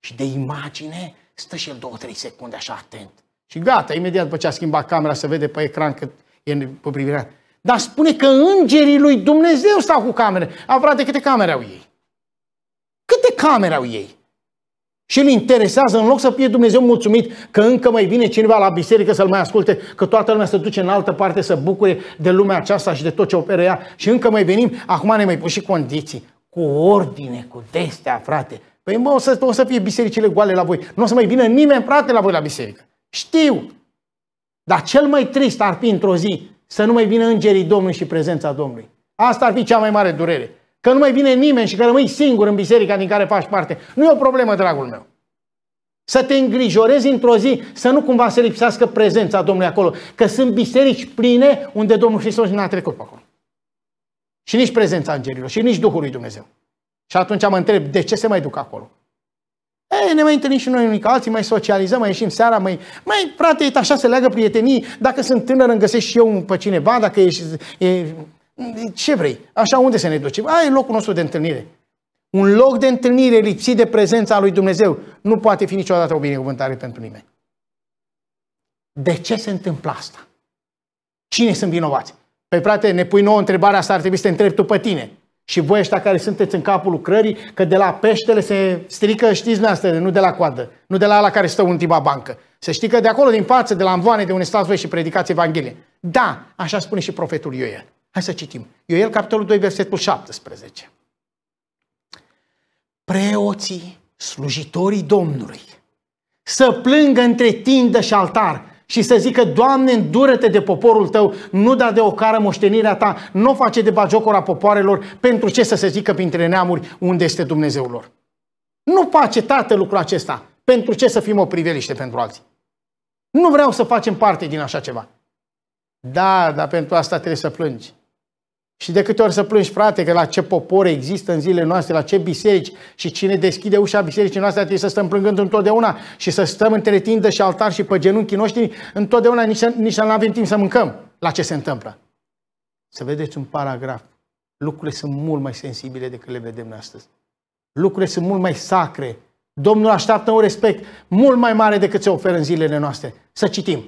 Și de imagine stă și el două, trei secunde așa atent. Și gata, imediat după ce a schimbat camera se vede pe ecran că e pe privirea. Dar spune că îngerii lui Dumnezeu stau cu camere. A, frate, câte camere au ei? Câte camere au ei? Și îl interesează, în loc să fie Dumnezeu mulțumit că încă mai vine cineva la biserică să-l mai asculte, că toată lumea se duce în altă parte să bucure de lumea aceasta și de tot ce operă ea și încă mai venim, acum ne mai pus și condiții, cu ordine, cu destea, frate. Păi mă, o să, o să fie bisericile goale la voi, nu o să mai vină nimeni, frate, la voi la biserică. Știu! Dar cel mai trist ar fi într-o zi să nu mai vină îngerii Domnului și prezența Domnului. Asta ar fi cea mai mare durere că nu mai vine nimeni și că rămâi singur în biserica din care faci parte. Nu e o problemă, dragul meu. Să te îngrijorezi într-o zi, să nu cumva să lipsească prezența Domnului acolo. Că sunt biserici pline unde Domnul Hristos nu a trecut pe acolo. Și nici prezența îngerilor, și nici Duhului Dumnezeu. Și atunci mă întreb, de ce se mai duc acolo? E, ne mai întâlnim și noi unii ca alții, mai socializăm, mai ieșim seara, mai, mai frate, așa se leagă prietenii, dacă sunt tânăr îmi găsesc și eu pe cineva, dacă ești, e, deci, ce vrei? Așa unde să ne ducem? Aia e locul nostru de întâlnire. Un loc de întâlnire lipsit de prezența lui Dumnezeu nu poate fi niciodată o binecuvântare pentru nimeni. De ce se întâmplă asta? Cine sunt vinovați? Păi frate, ne pui nouă întrebarea asta, ar trebui să te întrebi tu pe tine. Și voi ăștia care sunteți în capul lucrării, că de la peștele se strică, știți noastră, nu de la coadă, nu de la ala care stă ultima bancă. Să știi că de acolo, din față, de la învoane, de unde stați voi și predicați Evanghelie. Da, așa spune și profetul Ioel. Hai să citim. Ioel, capitolul 2, versetul 17. Preoții, slujitorii Domnului, să plângă între tindă și altar și să zică, Doamne, îndură-te de poporul tău, nu da de ocară moștenirea ta, nu face de bagiocora popoarelor, pentru ce să se zică printre neamuri unde este Dumnezeul lor. Nu face tată lucrul acesta, pentru ce să fim o priveliște pentru alții. Nu vreau să facem parte din așa ceva. Da, dar pentru asta trebuie să plângi. Și de câte ori să plângi, frate, că la ce popor există în zilele noastre, la ce biserici și cine deschide ușa bisericii noastre trebuie să stăm plângând întotdeauna și să stăm între tindă și altar și pe genunchii noștri întotdeauna nici nici să nu avem timp să mâncăm la ce se întâmplă. Să vedeți un paragraf. Lucrurile sunt mult mai sensibile decât le vedem astăzi. Lucrurile sunt mult mai sacre. Domnul așteaptă un respect mult mai mare decât se oferă în zilele noastre. Să citim.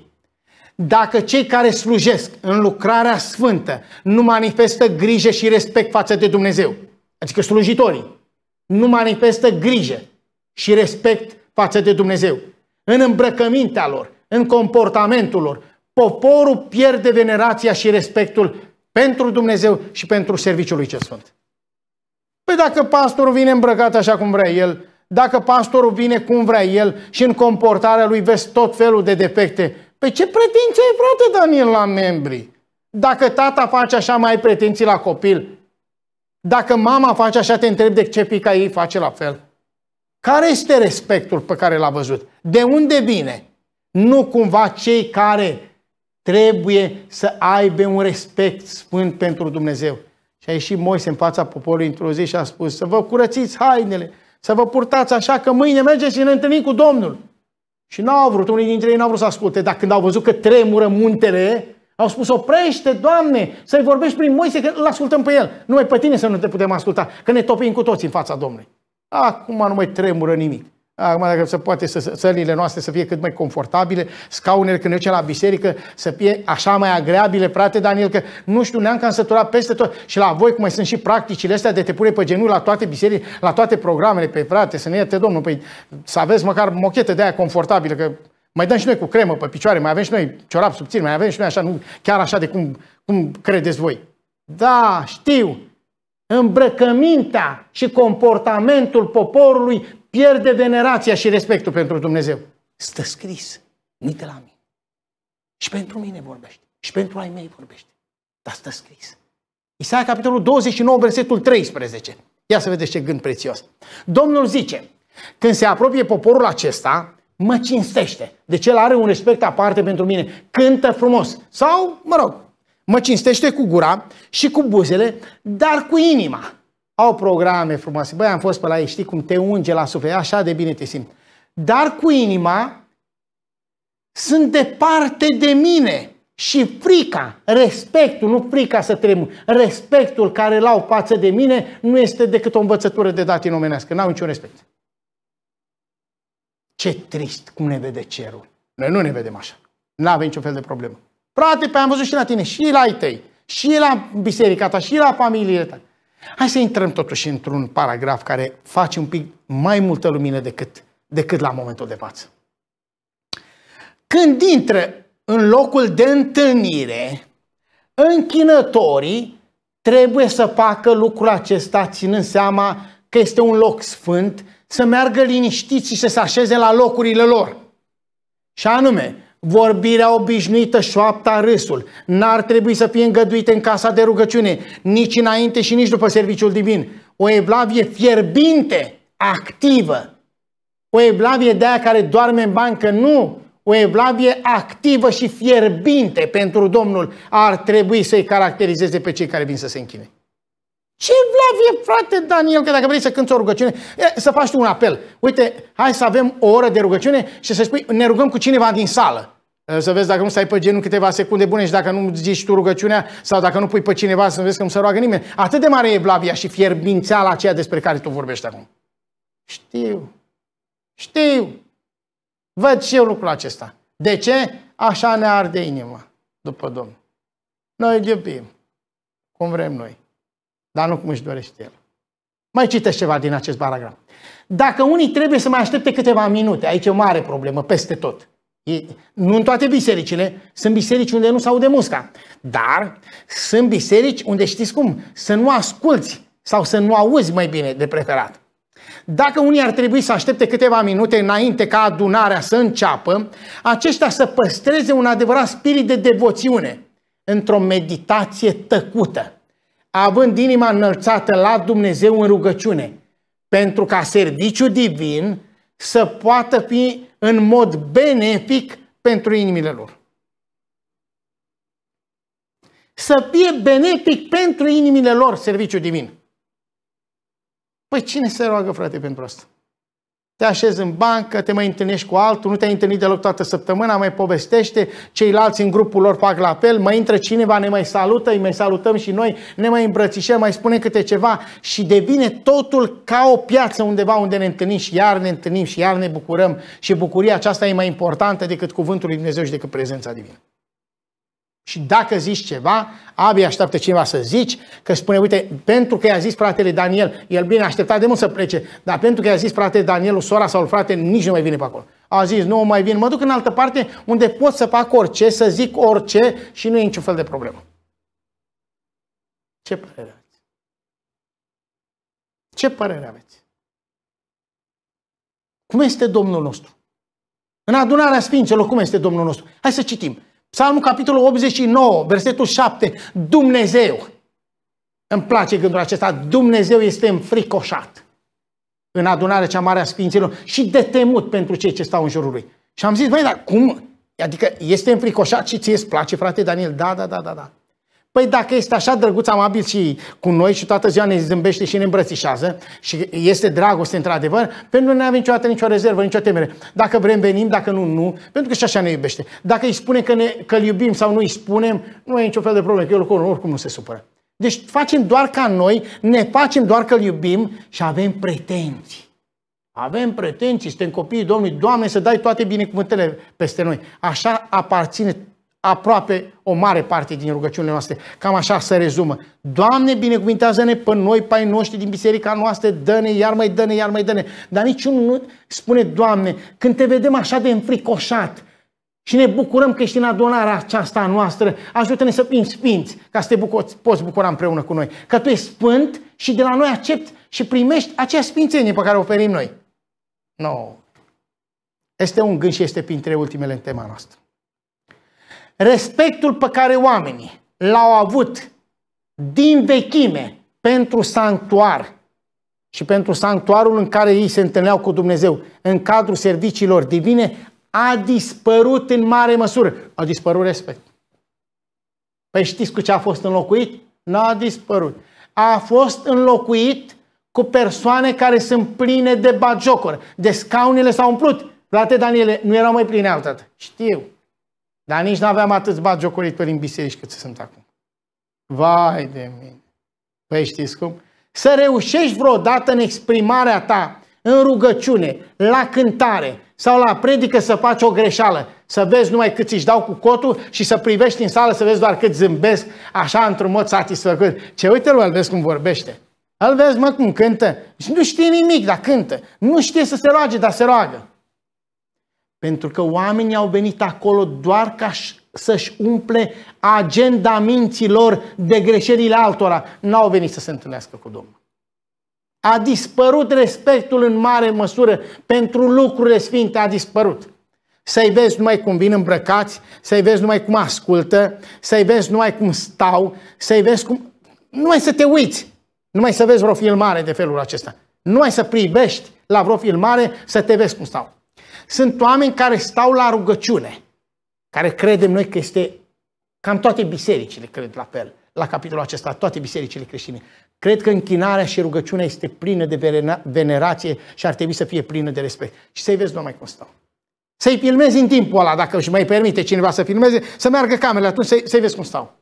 Dacă cei care slujesc în lucrarea sfântă nu manifestă grijă și respect față de Dumnezeu, adică slujitorii, nu manifestă grijă și respect față de Dumnezeu, în îmbrăcămintea lor, în comportamentul lor, poporul pierde venerația și respectul pentru Dumnezeu și pentru serviciul lui cel sfânt. Păi dacă pastorul vine îmbrăcat așa cum vrea el, dacă pastorul vine cum vrea el și în comportarea lui vezi tot felul de defecte, pe păi ce pretenții ai, frate Daniel, la membri? Dacă tata face așa, mai ai pretenții la copil. Dacă mama face așa, te întreb de ce pica ei face la fel. Care este respectul pe care l-a văzut? De unde vine? Nu cumva cei care trebuie să aibă un respect sfânt pentru Dumnezeu. Și a ieșit Moise în fața poporului într-o zi și a spus să vă curățiți hainele, să vă purtați așa că mâine mergeți și ne întâlnim cu Domnul. Și n-au vrut, unii dintre ei n-au vrut să asculte, dar când au văzut că tremură muntele, au spus, oprește, Doamne, să-i vorbești prin Moise, că îl ascultăm pe el. Numai pe tine să nu te putem asculta, că ne topim cu toți în fața Domnului. Acum nu mai tremură nimic. Acum, dacă se poate să țările noastre să fie cât mai confortabile, scaunele când ne la biserică să fie așa mai agreabile, frate Daniel, că nu știu, ne-am cam săturat peste tot. Și la voi, cum mai sunt și practicile astea de te pune pe genul la toate biserici, la toate programele, pe frate, să ne ierte Domnul, păi, să aveți măcar mochetă de aia confortabilă, că mai dăm și noi cu cremă pe picioare, mai avem și noi ciorap subțiri, mai avem și noi așa, nu chiar așa de cum, cum credeți voi. Da, știu, îmbrăcămintea și comportamentul poporului pierde venerația și respectul pentru Dumnezeu. Stă scris, uite la mine. Și pentru mine vorbește. Și pentru ai mei vorbește. Dar stă scris. Isaia, capitolul 29, versetul 13. Ia să vedeți ce gând prețios. Domnul zice, când se apropie poporul acesta, mă cinstește. Deci el are un respect aparte pentru mine. Cântă frumos. Sau, mă rog, mă cinstește cu gura și cu buzele, dar cu inima au programe frumoase. Băi, am fost pe la ei, știi cum te unge la suflet, așa de bine te simt. Dar cu inima sunt departe de mine și frica, respectul, nu frica să tremur, respectul care l-au față de mine nu este decât o învățătură de dat omenească, n-au niciun respect. Ce trist cum ne vede cerul. Noi nu ne vedem așa. Nu avem niciun fel de problemă. Frate, pe am văzut și la tine, și la ei tăi, și la biserica ta, și la familiile tale. Hai să intrăm totuși într-un paragraf care face un pic mai multă lumină decât, decât la momentul de față. Când intră în locul de întâlnire, închinătorii trebuie să facă lucrul acesta ținând seama că este un loc sfânt, să meargă liniștiți și să se așeze la locurile lor. Și anume, Vorbirea obișnuită, șoapta, râsul, n-ar trebui să fie îngăduite în casa de rugăciune, nici înainte și nici după serviciul divin. O evlavie fierbinte, activă. O evlavie de aia care doarme în bancă, nu. O evlavie activă și fierbinte pentru Domnul ar trebui să-i caracterizeze pe cei care vin să se închine. Ce vlavie, frate, Daniel, că dacă vrei să cânți o rugăciune, să faci tu un apel. Uite, hai să avem o oră de rugăciune și să spui, ne rugăm cu cineva din sală. Să vezi dacă nu stai pe genul câteva secunde bune și dacă nu zici tu rugăciunea sau dacă nu pui pe cineva să vezi că nu se roagă nimeni. Atât de mare e blavia și fierbințeala aceea despre care tu vorbești acum. Știu. Știu. Văd și eu lucrul acesta. De ce? Așa ne arde inima după Domnul. Noi îl iubim cum vrem noi dar nu cum își dorește el. Mai citesc ceva din acest paragraf. Dacă unii trebuie să mai aștepte câteva minute, aici e o mare problemă peste tot. E, nu în toate bisericile, sunt biserici unde nu s de musca, dar sunt biserici unde știți cum, să nu asculți sau să nu auzi mai bine de preferat. Dacă unii ar trebui să aștepte câteva minute înainte ca adunarea să înceapă, aceștia să păstreze un adevărat spirit de devoțiune într-o meditație tăcută având inima înălțată la Dumnezeu în rugăciune, pentru ca serviciu divin să poată fi în mod benefic pentru inimile lor. Să fie benefic pentru inimile lor serviciu divin. Păi cine se roagă, frate, pentru asta? te așezi în bancă, te mai întâlnești cu altul, nu te-ai întâlnit deloc toată săptămâna, mai povestește, ceilalți în grupul lor fac la fel, mai intră cineva, ne mai salută, îi mai salutăm și noi, ne mai îmbrățișăm, mai spune câte ceva și devine totul ca o piață undeva unde ne întâlnim și iar ne întâlnim și iar ne bucurăm și bucuria aceasta e mai importantă decât cuvântul lui Dumnezeu și decât prezența divină. Și dacă zici ceva, abia așteaptă cineva să zici, că spune, uite, pentru că i-a zis fratele Daniel, el bine așteptat de mult să plece, dar pentru că i-a zis fratele Daniel, sora sau frate, nici nu mai vine pe acolo. A zis, nu mai vin, mă duc în altă parte unde pot să fac orice, să zic orice și nu e niciun fel de problemă. Ce părere aveți? Ce părere aveți? Cum este Domnul nostru? În adunarea Sfințelor, cum este Domnul nostru? Hai să citim. Psalmul capitolul 89, versetul 7, Dumnezeu. Îmi place gândul acesta, Dumnezeu este înfricoșat în adunarea cea mare a Sfinților și de temut pentru cei ce stau în jurul lui. Și am zis, băi, dar cum? Adică este înfricoșat și ție îți place, frate Daniel? Da, da, da, da, da. Păi dacă este așa drăguț, amabil și cu noi și toată ziua ne zâmbește și ne îmbrățișează și este dragoste într-adevăr, pentru noi nu avem niciodată nicio rezervă, nicio temere. Dacă vrem, venim, dacă nu, nu, pentru că și așa ne iubește. Dacă îi spune că ne, că iubim sau nu îi spunem, nu e nicio fel de problemă, că el oricum nu se supără. Deci facem doar ca noi, ne facem doar că îl iubim și avem pretenții. Avem pretenții, suntem copiii Domnului, Doamne, să dai toate binecuvântele peste noi. Așa aparține aproape o mare parte din rugăciunile noastre. Cam așa se rezumă. Doamne, binecuvintează-ne pe noi, pai noștri din biserica noastră, dă-ne, iar mai dă-ne, iar mai dă-ne. Dar niciunul nu spune, Doamne, când te vedem așa de înfricoșat și ne bucurăm că ești în adunarea aceasta noastră, ajută-ne să fim sfinți ca să te bucuri, poți bucura împreună cu noi. Că Tu ești sfânt și de la noi accept și primești acea sfințenie pe care o oferim noi. Nu. No. Este un gând și este printre ultimele în tema noastră respectul pe care oamenii l-au avut din vechime pentru sanctuar și pentru sanctuarul în care ei se întâlneau cu Dumnezeu în cadrul serviciilor divine a dispărut în mare măsură. A dispărut respect. Păi știți cu ce a fost înlocuit? N-a dispărut. A fost înlocuit cu persoane care sunt pline de bagiocuri. De scaunele s-au umplut. Frate Daniele, nu erau mai pline altădată. Știu. Dar nici nu aveam atâți bagiocoritori în biserici cât sunt acum. Vai de mine! Păi știți cum? Să reușești vreodată în exprimarea ta, în rugăciune, la cântare sau la predică să faci o greșeală, să vezi numai cât își dau cu cotul și să privești în sală să vezi doar cât zâmbesc, așa într-un mod satisfăcut. Ce uite-l, îl vezi cum vorbește. Îl vezi, mă, cum cântă. Și nu știe nimic, dar cântă. Nu știe să se roage, dar se roagă. Pentru că oamenii au venit acolo doar ca să-și umple agenda minților de greșelile altora. N-au venit să se întâlnească cu Domnul. A dispărut respectul în mare măsură pentru lucrurile sfinte, a dispărut. Să-i vezi numai cum vin îmbrăcați, să-i vezi numai cum ascultă, să-i vezi numai cum stau, să-i vezi cum... Nu mai să te uiți, nu mai să vezi vreo filmare de felul acesta. Nu mai să privești la vreo filmare să te vezi cum stau. Sunt oameni care stau la rugăciune, care credem noi că este cam toate bisericile cred la fel, la capitolul acesta, toate bisericile creștine. Cred că închinarea și rugăciunea este plină de venerație și ar trebui să fie plină de respect. Și să-i vezi numai cum stau. Să-i filmezi în timpul ăla, dacă își mai permite cineva să filmeze, să meargă camerele, atunci să-i, vezi cum stau.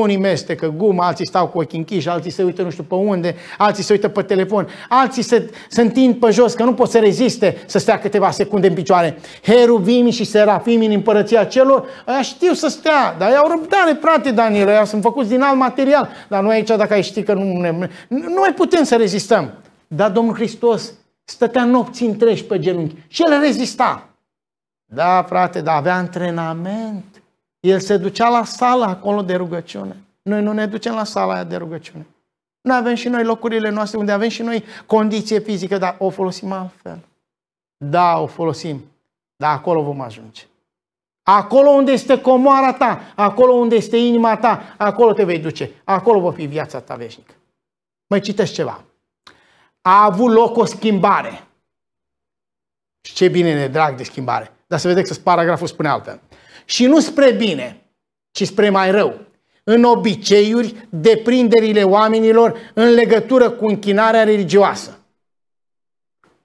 Unii mestecă gumă, alții stau cu ochii închiși, alții se uită nu știu pe unde, alții se uită pe telefon, alții se, se întind pe jos, că nu pot să reziste să stea câteva secunde în picioare. Heruvimi și serafimi în împărăția celor, aia știu să stea, dar au răbdare, frate Daniel, aia sunt făcuți din alt material. Dar noi aici, dacă ai ști că nu, ne, nu mai putem să rezistăm. Dar Domnul Hristos stătea nopții întregi pe genunchi și el rezista. Da, frate, dar avea antrenament el se ducea la sala acolo de rugăciune. Noi nu ne ducem la sala aia de rugăciune. Nu avem și noi locurile noastre unde avem și noi condiție fizică, dar o folosim altfel. Da, o folosim, dar acolo vom ajunge. Acolo unde este comoara ta, acolo unde este inima ta, acolo te vei duce, acolo va fi viața ta veșnică. Mai citesc ceva. A avut loc o schimbare. Și ce bine ne drag de schimbare. Dar să vedeți că paragraful spune altfel și nu spre bine, ci spre mai rău, în obiceiuri, deprinderile oamenilor în legătură cu închinarea religioasă.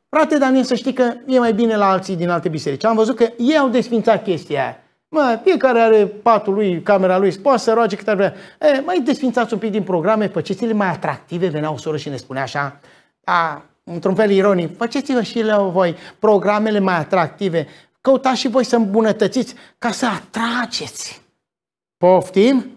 Frate Daniel, să știi că e mai bine la alții din alte biserici. Am văzut că ei au desfințat chestia aia. Mă, fiecare are patul lui, camera lui, poate să roage cât ar vrea. E, mai desfințați un pic din programe, făceți-le mai atractive, venea o soră și ne spunea așa, a, într-un fel ironic, faceți-vă și la voi programele mai atractive, căutați și voi să îmbunătățiți ca să atrageți. Poftim?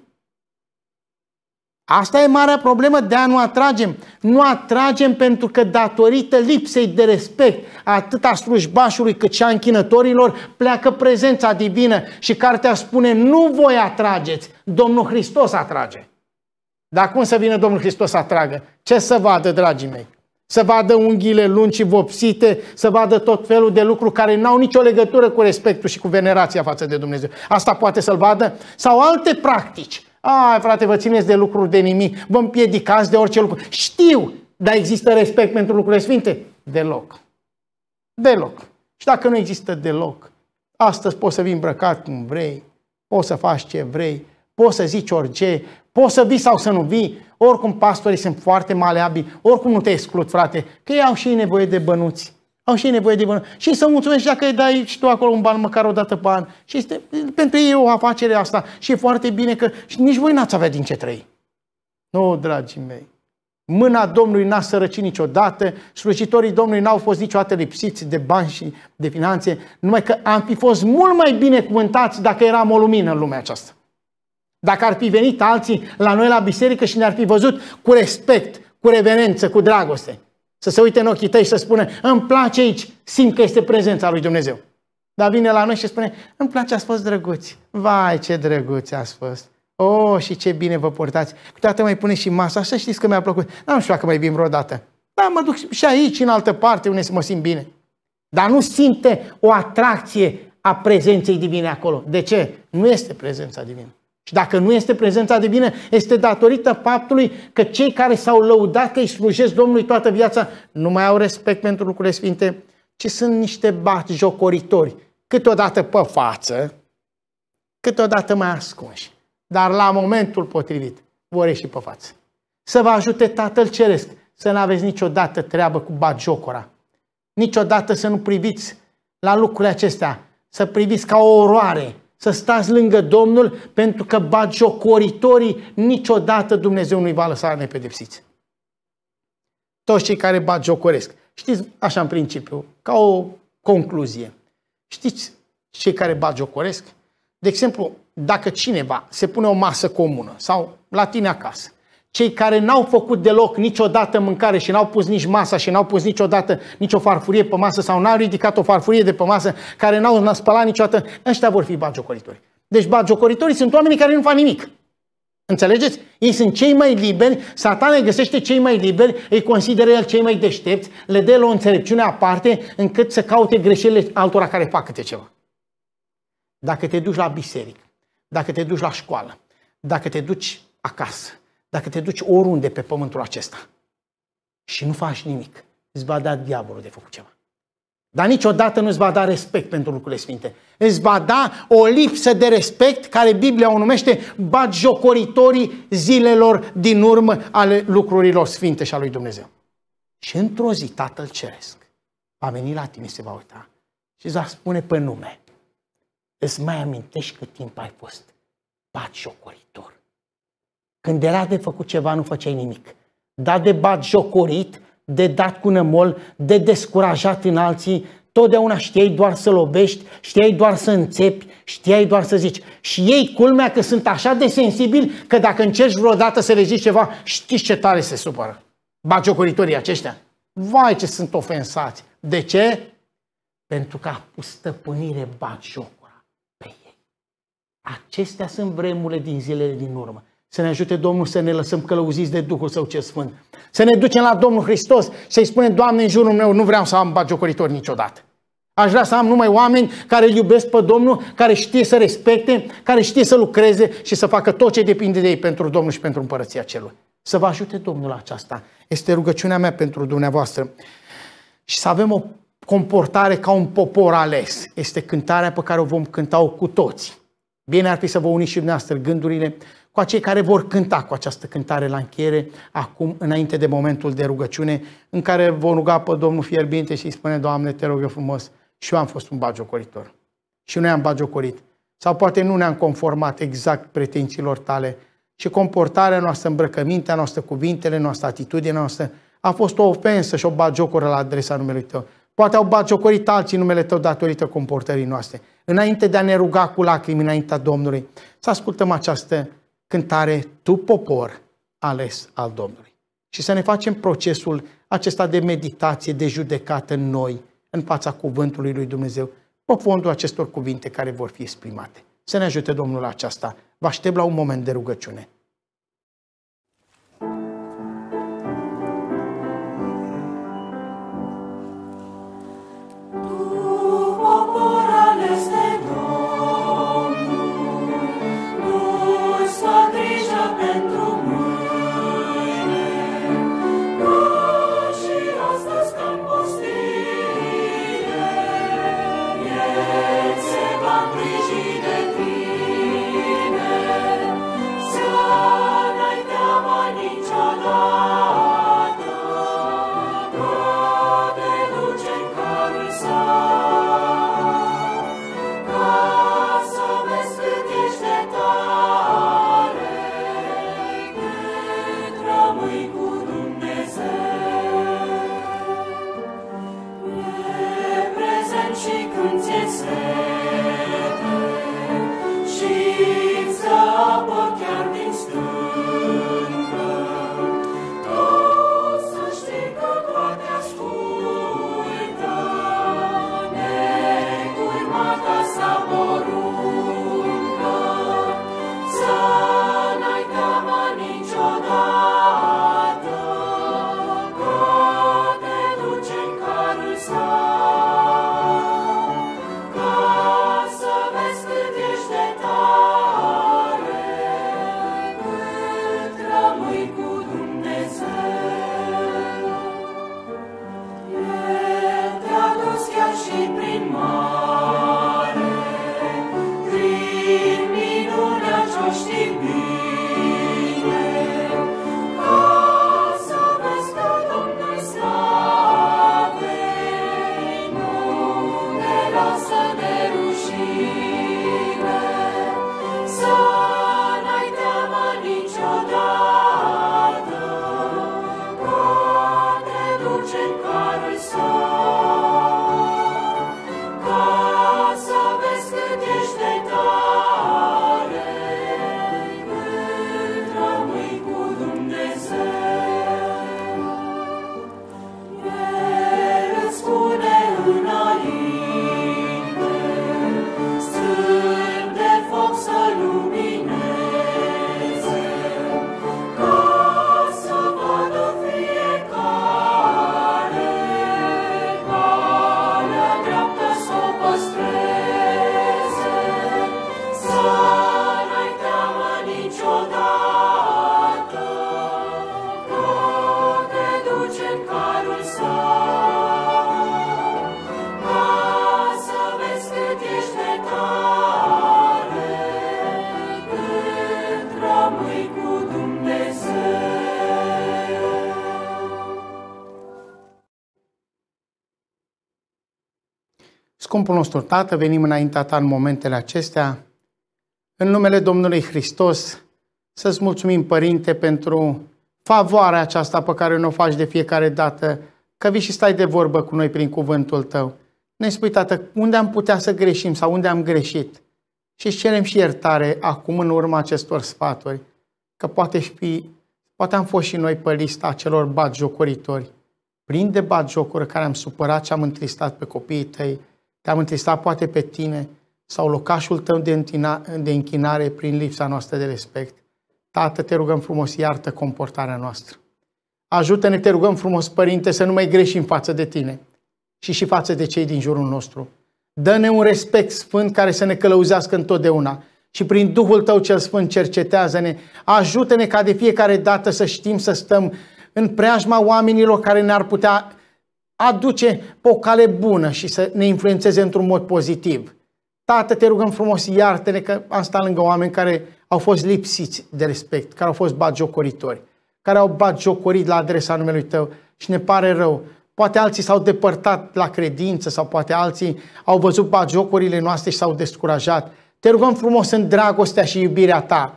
Asta e marea problemă, de a nu atragem. Nu atragem pentru că datorită lipsei de respect atât a slujbașului cât și a închinătorilor pleacă prezența divină și cartea spune nu voi atrageți, Domnul Hristos atrage. Dar cum să vină Domnul Hristos să atragă? Ce să vadă, dragii mei? să vadă unghiile lungi și vopsite, să vadă tot felul de lucruri care n-au nicio legătură cu respectul și cu venerația față de Dumnezeu. Asta poate să-l vadă. Sau alte practici. Ai, frate, vă țineți de lucruri de nimic, vă împiedicați de orice lucru. Știu, dar există respect pentru lucrurile sfinte? Deloc. Deloc. Și dacă nu există deloc, astăzi poți să vii îmbrăcat cum vrei, poți să faci ce vrei, poți să zici orice, poți să vii sau să nu vii, oricum pastorii sunt foarte maleabili, oricum nu te exclud, frate, că ei au și ei nevoie de bănuți. Au și ei nevoie de bănuți. Și să mulțumesc dacă îi dai și tu acolo un ban, măcar o dată pe an. Și este, pentru ei e o afacere asta. Și e foarte bine că și nici voi n-ați avea din ce trăi. Nu, dragii mei. Mâna Domnului n-a sărăcit niciodată, slujitorii Domnului n-au fost niciodată lipsiți de bani și de finanțe, numai că am fi fost mult mai bine cuvântați dacă eram o lumină în lumea aceasta. Dacă ar fi venit alții la noi la biserică și ne-ar fi văzut cu respect, cu reverență, cu dragoste, să se uite în ochii tăi și să spună, îmi place aici, simt că este prezența lui Dumnezeu. Dar vine la noi și spune, îmi place, ați fost drăguți. Vai, ce drăguți ați fost. Oh, și ce bine vă portați. Câteodată mai puneți și masa, să știți că mi-a plăcut. nu știu dacă mai vin vreodată. Dar mă duc și aici, în altă parte, unde mă simt bine. Dar nu simte o atracție a prezenței divine acolo. De ce? Nu este prezența divină. Și dacă nu este prezența de bine, este datorită faptului că cei care s-au lăudat că îi slujesc Domnului toată viața nu mai au respect pentru lucrurile sfinte, ci sunt niște bați jocoritori, câteodată pe față, câteodată mai ascunși, dar la momentul potrivit vor ieși pe față. Să vă ajute Tatăl Ceresc să nu aveți niciodată treabă cu bagiocora. Niciodată să nu priviți la lucrurile acestea, să priviți ca o oroare, să stați lângă Domnul pentru că bagiocoritorii niciodată Dumnezeu nu-i va lăsa nepedepsiți. Toți cei care bagiocoresc. Știți, așa în principiu, ca o concluzie. Știți cei care bagiocoresc? De exemplu, dacă cineva se pune o masă comună sau la tine acasă cei care n-au făcut deloc niciodată mâncare și n-au pus nici masa și n-au pus niciodată nicio farfurie pe masă sau n-au ridicat o farfurie de pe masă, care n-au spălat niciodată, ăștia vor fi bagiocoritori. Deci bagiocoritorii sunt oamenii care nu fac nimic. Înțelegeți? Ei sunt cei mai liberi, satana găsește cei mai liberi, îi consideră el cei mai deștepți, le dă o înțelepciune aparte încât să caute greșelile altora care fac câte ceva. Dacă te duci la biserică, dacă te duci la școală, dacă te duci acasă, dacă te duci oriunde pe pământul acesta și nu faci nimic, îți va da diavolul de făcut ceva. Dar niciodată nu îți va da respect pentru lucrurile sfinte. Îți va da o lipsă de respect care Biblia o numește jocoritorii zilelor din urmă ale lucrurilor sfinte și a lui Dumnezeu. Și într-o zi Tatăl Ceresc va veni la tine, și se va uita și îți va spune pe nume. Îți mai amintești cât timp ai fost jocoritor. Când era de făcut ceva, nu făceai nimic. Da de bat jocorit, de dat cu nămol, de descurajat în alții, totdeauna știai doar să lovești, știai doar să înțepi, știai doar să zici. Și ei, culmea că sunt așa de sensibili că dacă încerci vreodată să le zici ceva, știți ce tare se supără. Bagiocoritorii aceștia. Vai ce sunt ofensați. De ce? Pentru că a pus stăpânire bagiocura pe ei. Acestea sunt vremurile din zilele din urmă. Să ne ajute Domnul să ne lăsăm călăuziți de Duhul Său ce Sfânt. Să ne ducem la Domnul Hristos, să-i spunem, Doamne, în jurul meu nu vreau să am bagiocoritor niciodată. Aș vrea să am numai oameni care îl iubesc pe Domnul, care știe să respecte, care știe să lucreze și să facă tot ce depinde de ei pentru Domnul și pentru împărăția celor. Să vă ajute Domnul la aceasta. Este rugăciunea mea pentru dumneavoastră. Și să avem o comportare ca un popor ales. Este cântarea pe care o vom cânta cu toți. Bine ar fi să vă uniți și dumneavoastră gândurile cu acei care vor cânta cu această cântare la încheiere, acum, înainte de momentul de rugăciune, în care vor ruga pe Domnul fierbinte și îi spune, Doamne, te rog eu frumos, și eu am fost un bagiocoritor. Și noi am bagiocorit. Sau poate nu ne-am conformat exact pretențiilor tale. Și comportarea noastră, îmbrăcămintea noastră, cuvintele noastre, atitudinea noastră, a fost o ofensă și o bagiocoră la adresa numelui tău. Poate au bagiocorit alții numele tău datorită comportării noastre. Înainte de a ne ruga cu lacrimi înaintea Domnului, să ascultăm această cântare tu popor ales al Domnului. Și să ne facem procesul acesta de meditație, de judecată în noi, în fața cuvântului lui Dumnezeu, pe fondul acestor cuvinte care vor fi exprimate. Să ne ajute Domnul la aceasta. Vă aștept la un moment de rugăciune. Scumpul nostru Tată, venim înaintea Ta în momentele acestea. În numele Domnului Hristos, să-ți mulțumim, Părinte, pentru favoarea aceasta pe care o faci de fiecare dată, că vii și stai de vorbă cu noi prin cuvântul Tău. Ne spui, Tată, unde am putea să greșim sau unde am greșit și îți cerem și iertare acum în urma acestor sfaturi, că poate, fi, poate am fost și noi pe lista acelor batjocoritori, plin de batjocuri care am supărat și am întristat pe copiii tăi, te-am întristat poate pe tine sau locașul tău de, întina, de închinare prin lipsa noastră de respect. Tată, te rugăm frumos, iartă comportarea noastră. Ajută-ne, te rugăm frumos, Părinte, să nu mai greșim față de tine și și față de cei din jurul nostru. Dă-ne un respect sfânt care să ne călăuzească întotdeauna și prin Duhul Tău cel Sfânt cercetează-ne. Ajută-ne ca de fiecare dată să știm să stăm în preajma oamenilor care ne-ar putea aduce pe o cale bună și să ne influențeze într-un mod pozitiv. Tată, te rugăm frumos, iartă-ne că am stat lângă oameni care au fost lipsiți de respect, care au fost bagiocoritori, care au bagiocorit la adresa numelui Tău și ne pare rău. Poate alții s-au depărtat la credință sau poate alții au văzut bagiocurile noastre și s-au descurajat. Te rugăm frumos în dragostea și iubirea Ta.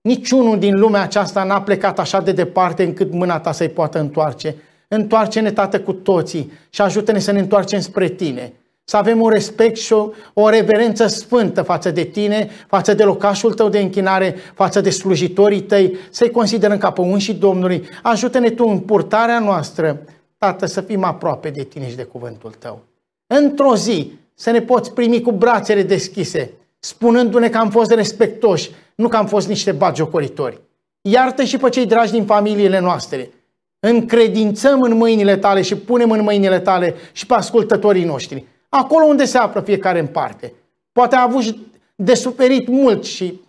Niciunul din lumea aceasta n-a plecat așa de departe încât mâna Ta să-i poată întoarce. Întoarce-ne, Tată, cu toții și ajută-ne să ne întoarcem spre Tine. Să avem un respect și o, o reverență sfântă față de Tine, față de locașul Tău de închinare, față de slujitorii Tăi, să-i considerăm ca pe Domnului. Ajută-ne Tu în purtarea noastră, Tată, să fim aproape de Tine și de cuvântul Tău. Într-o zi să ne poți primi cu brațele deschise, spunându-ne că am fost respectoși, nu că am fost niște bagiocoritori. Iartă și pe cei dragi din familiile noastre – încredințăm în mâinile tale și punem în mâinile tale și pe ascultătorii noștri. Acolo unde se află fiecare în parte. Poate a avut de suferit mult și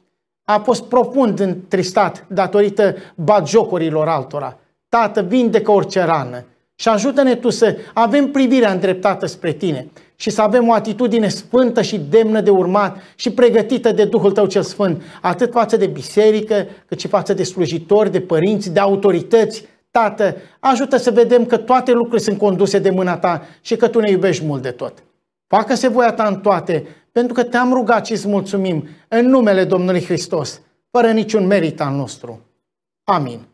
a fost profund întristat datorită bagiocorilor altora. Tată, vindecă orice rană și ajută-ne Tu să avem privirea îndreptată spre Tine și să avem o atitudine sfântă și demnă de urmat și pregătită de Duhul Tău cel Sfânt, atât față de biserică, cât și față de slujitori, de părinți, de autorități, Tată, ajută să vedem că toate lucrurile sunt conduse de mâna ta și că tu ne iubești mult de tot. Facă-se voia ta în toate, pentru că te-am rugat și îți mulțumim în numele Domnului Hristos, fără niciun merit al nostru. Amin.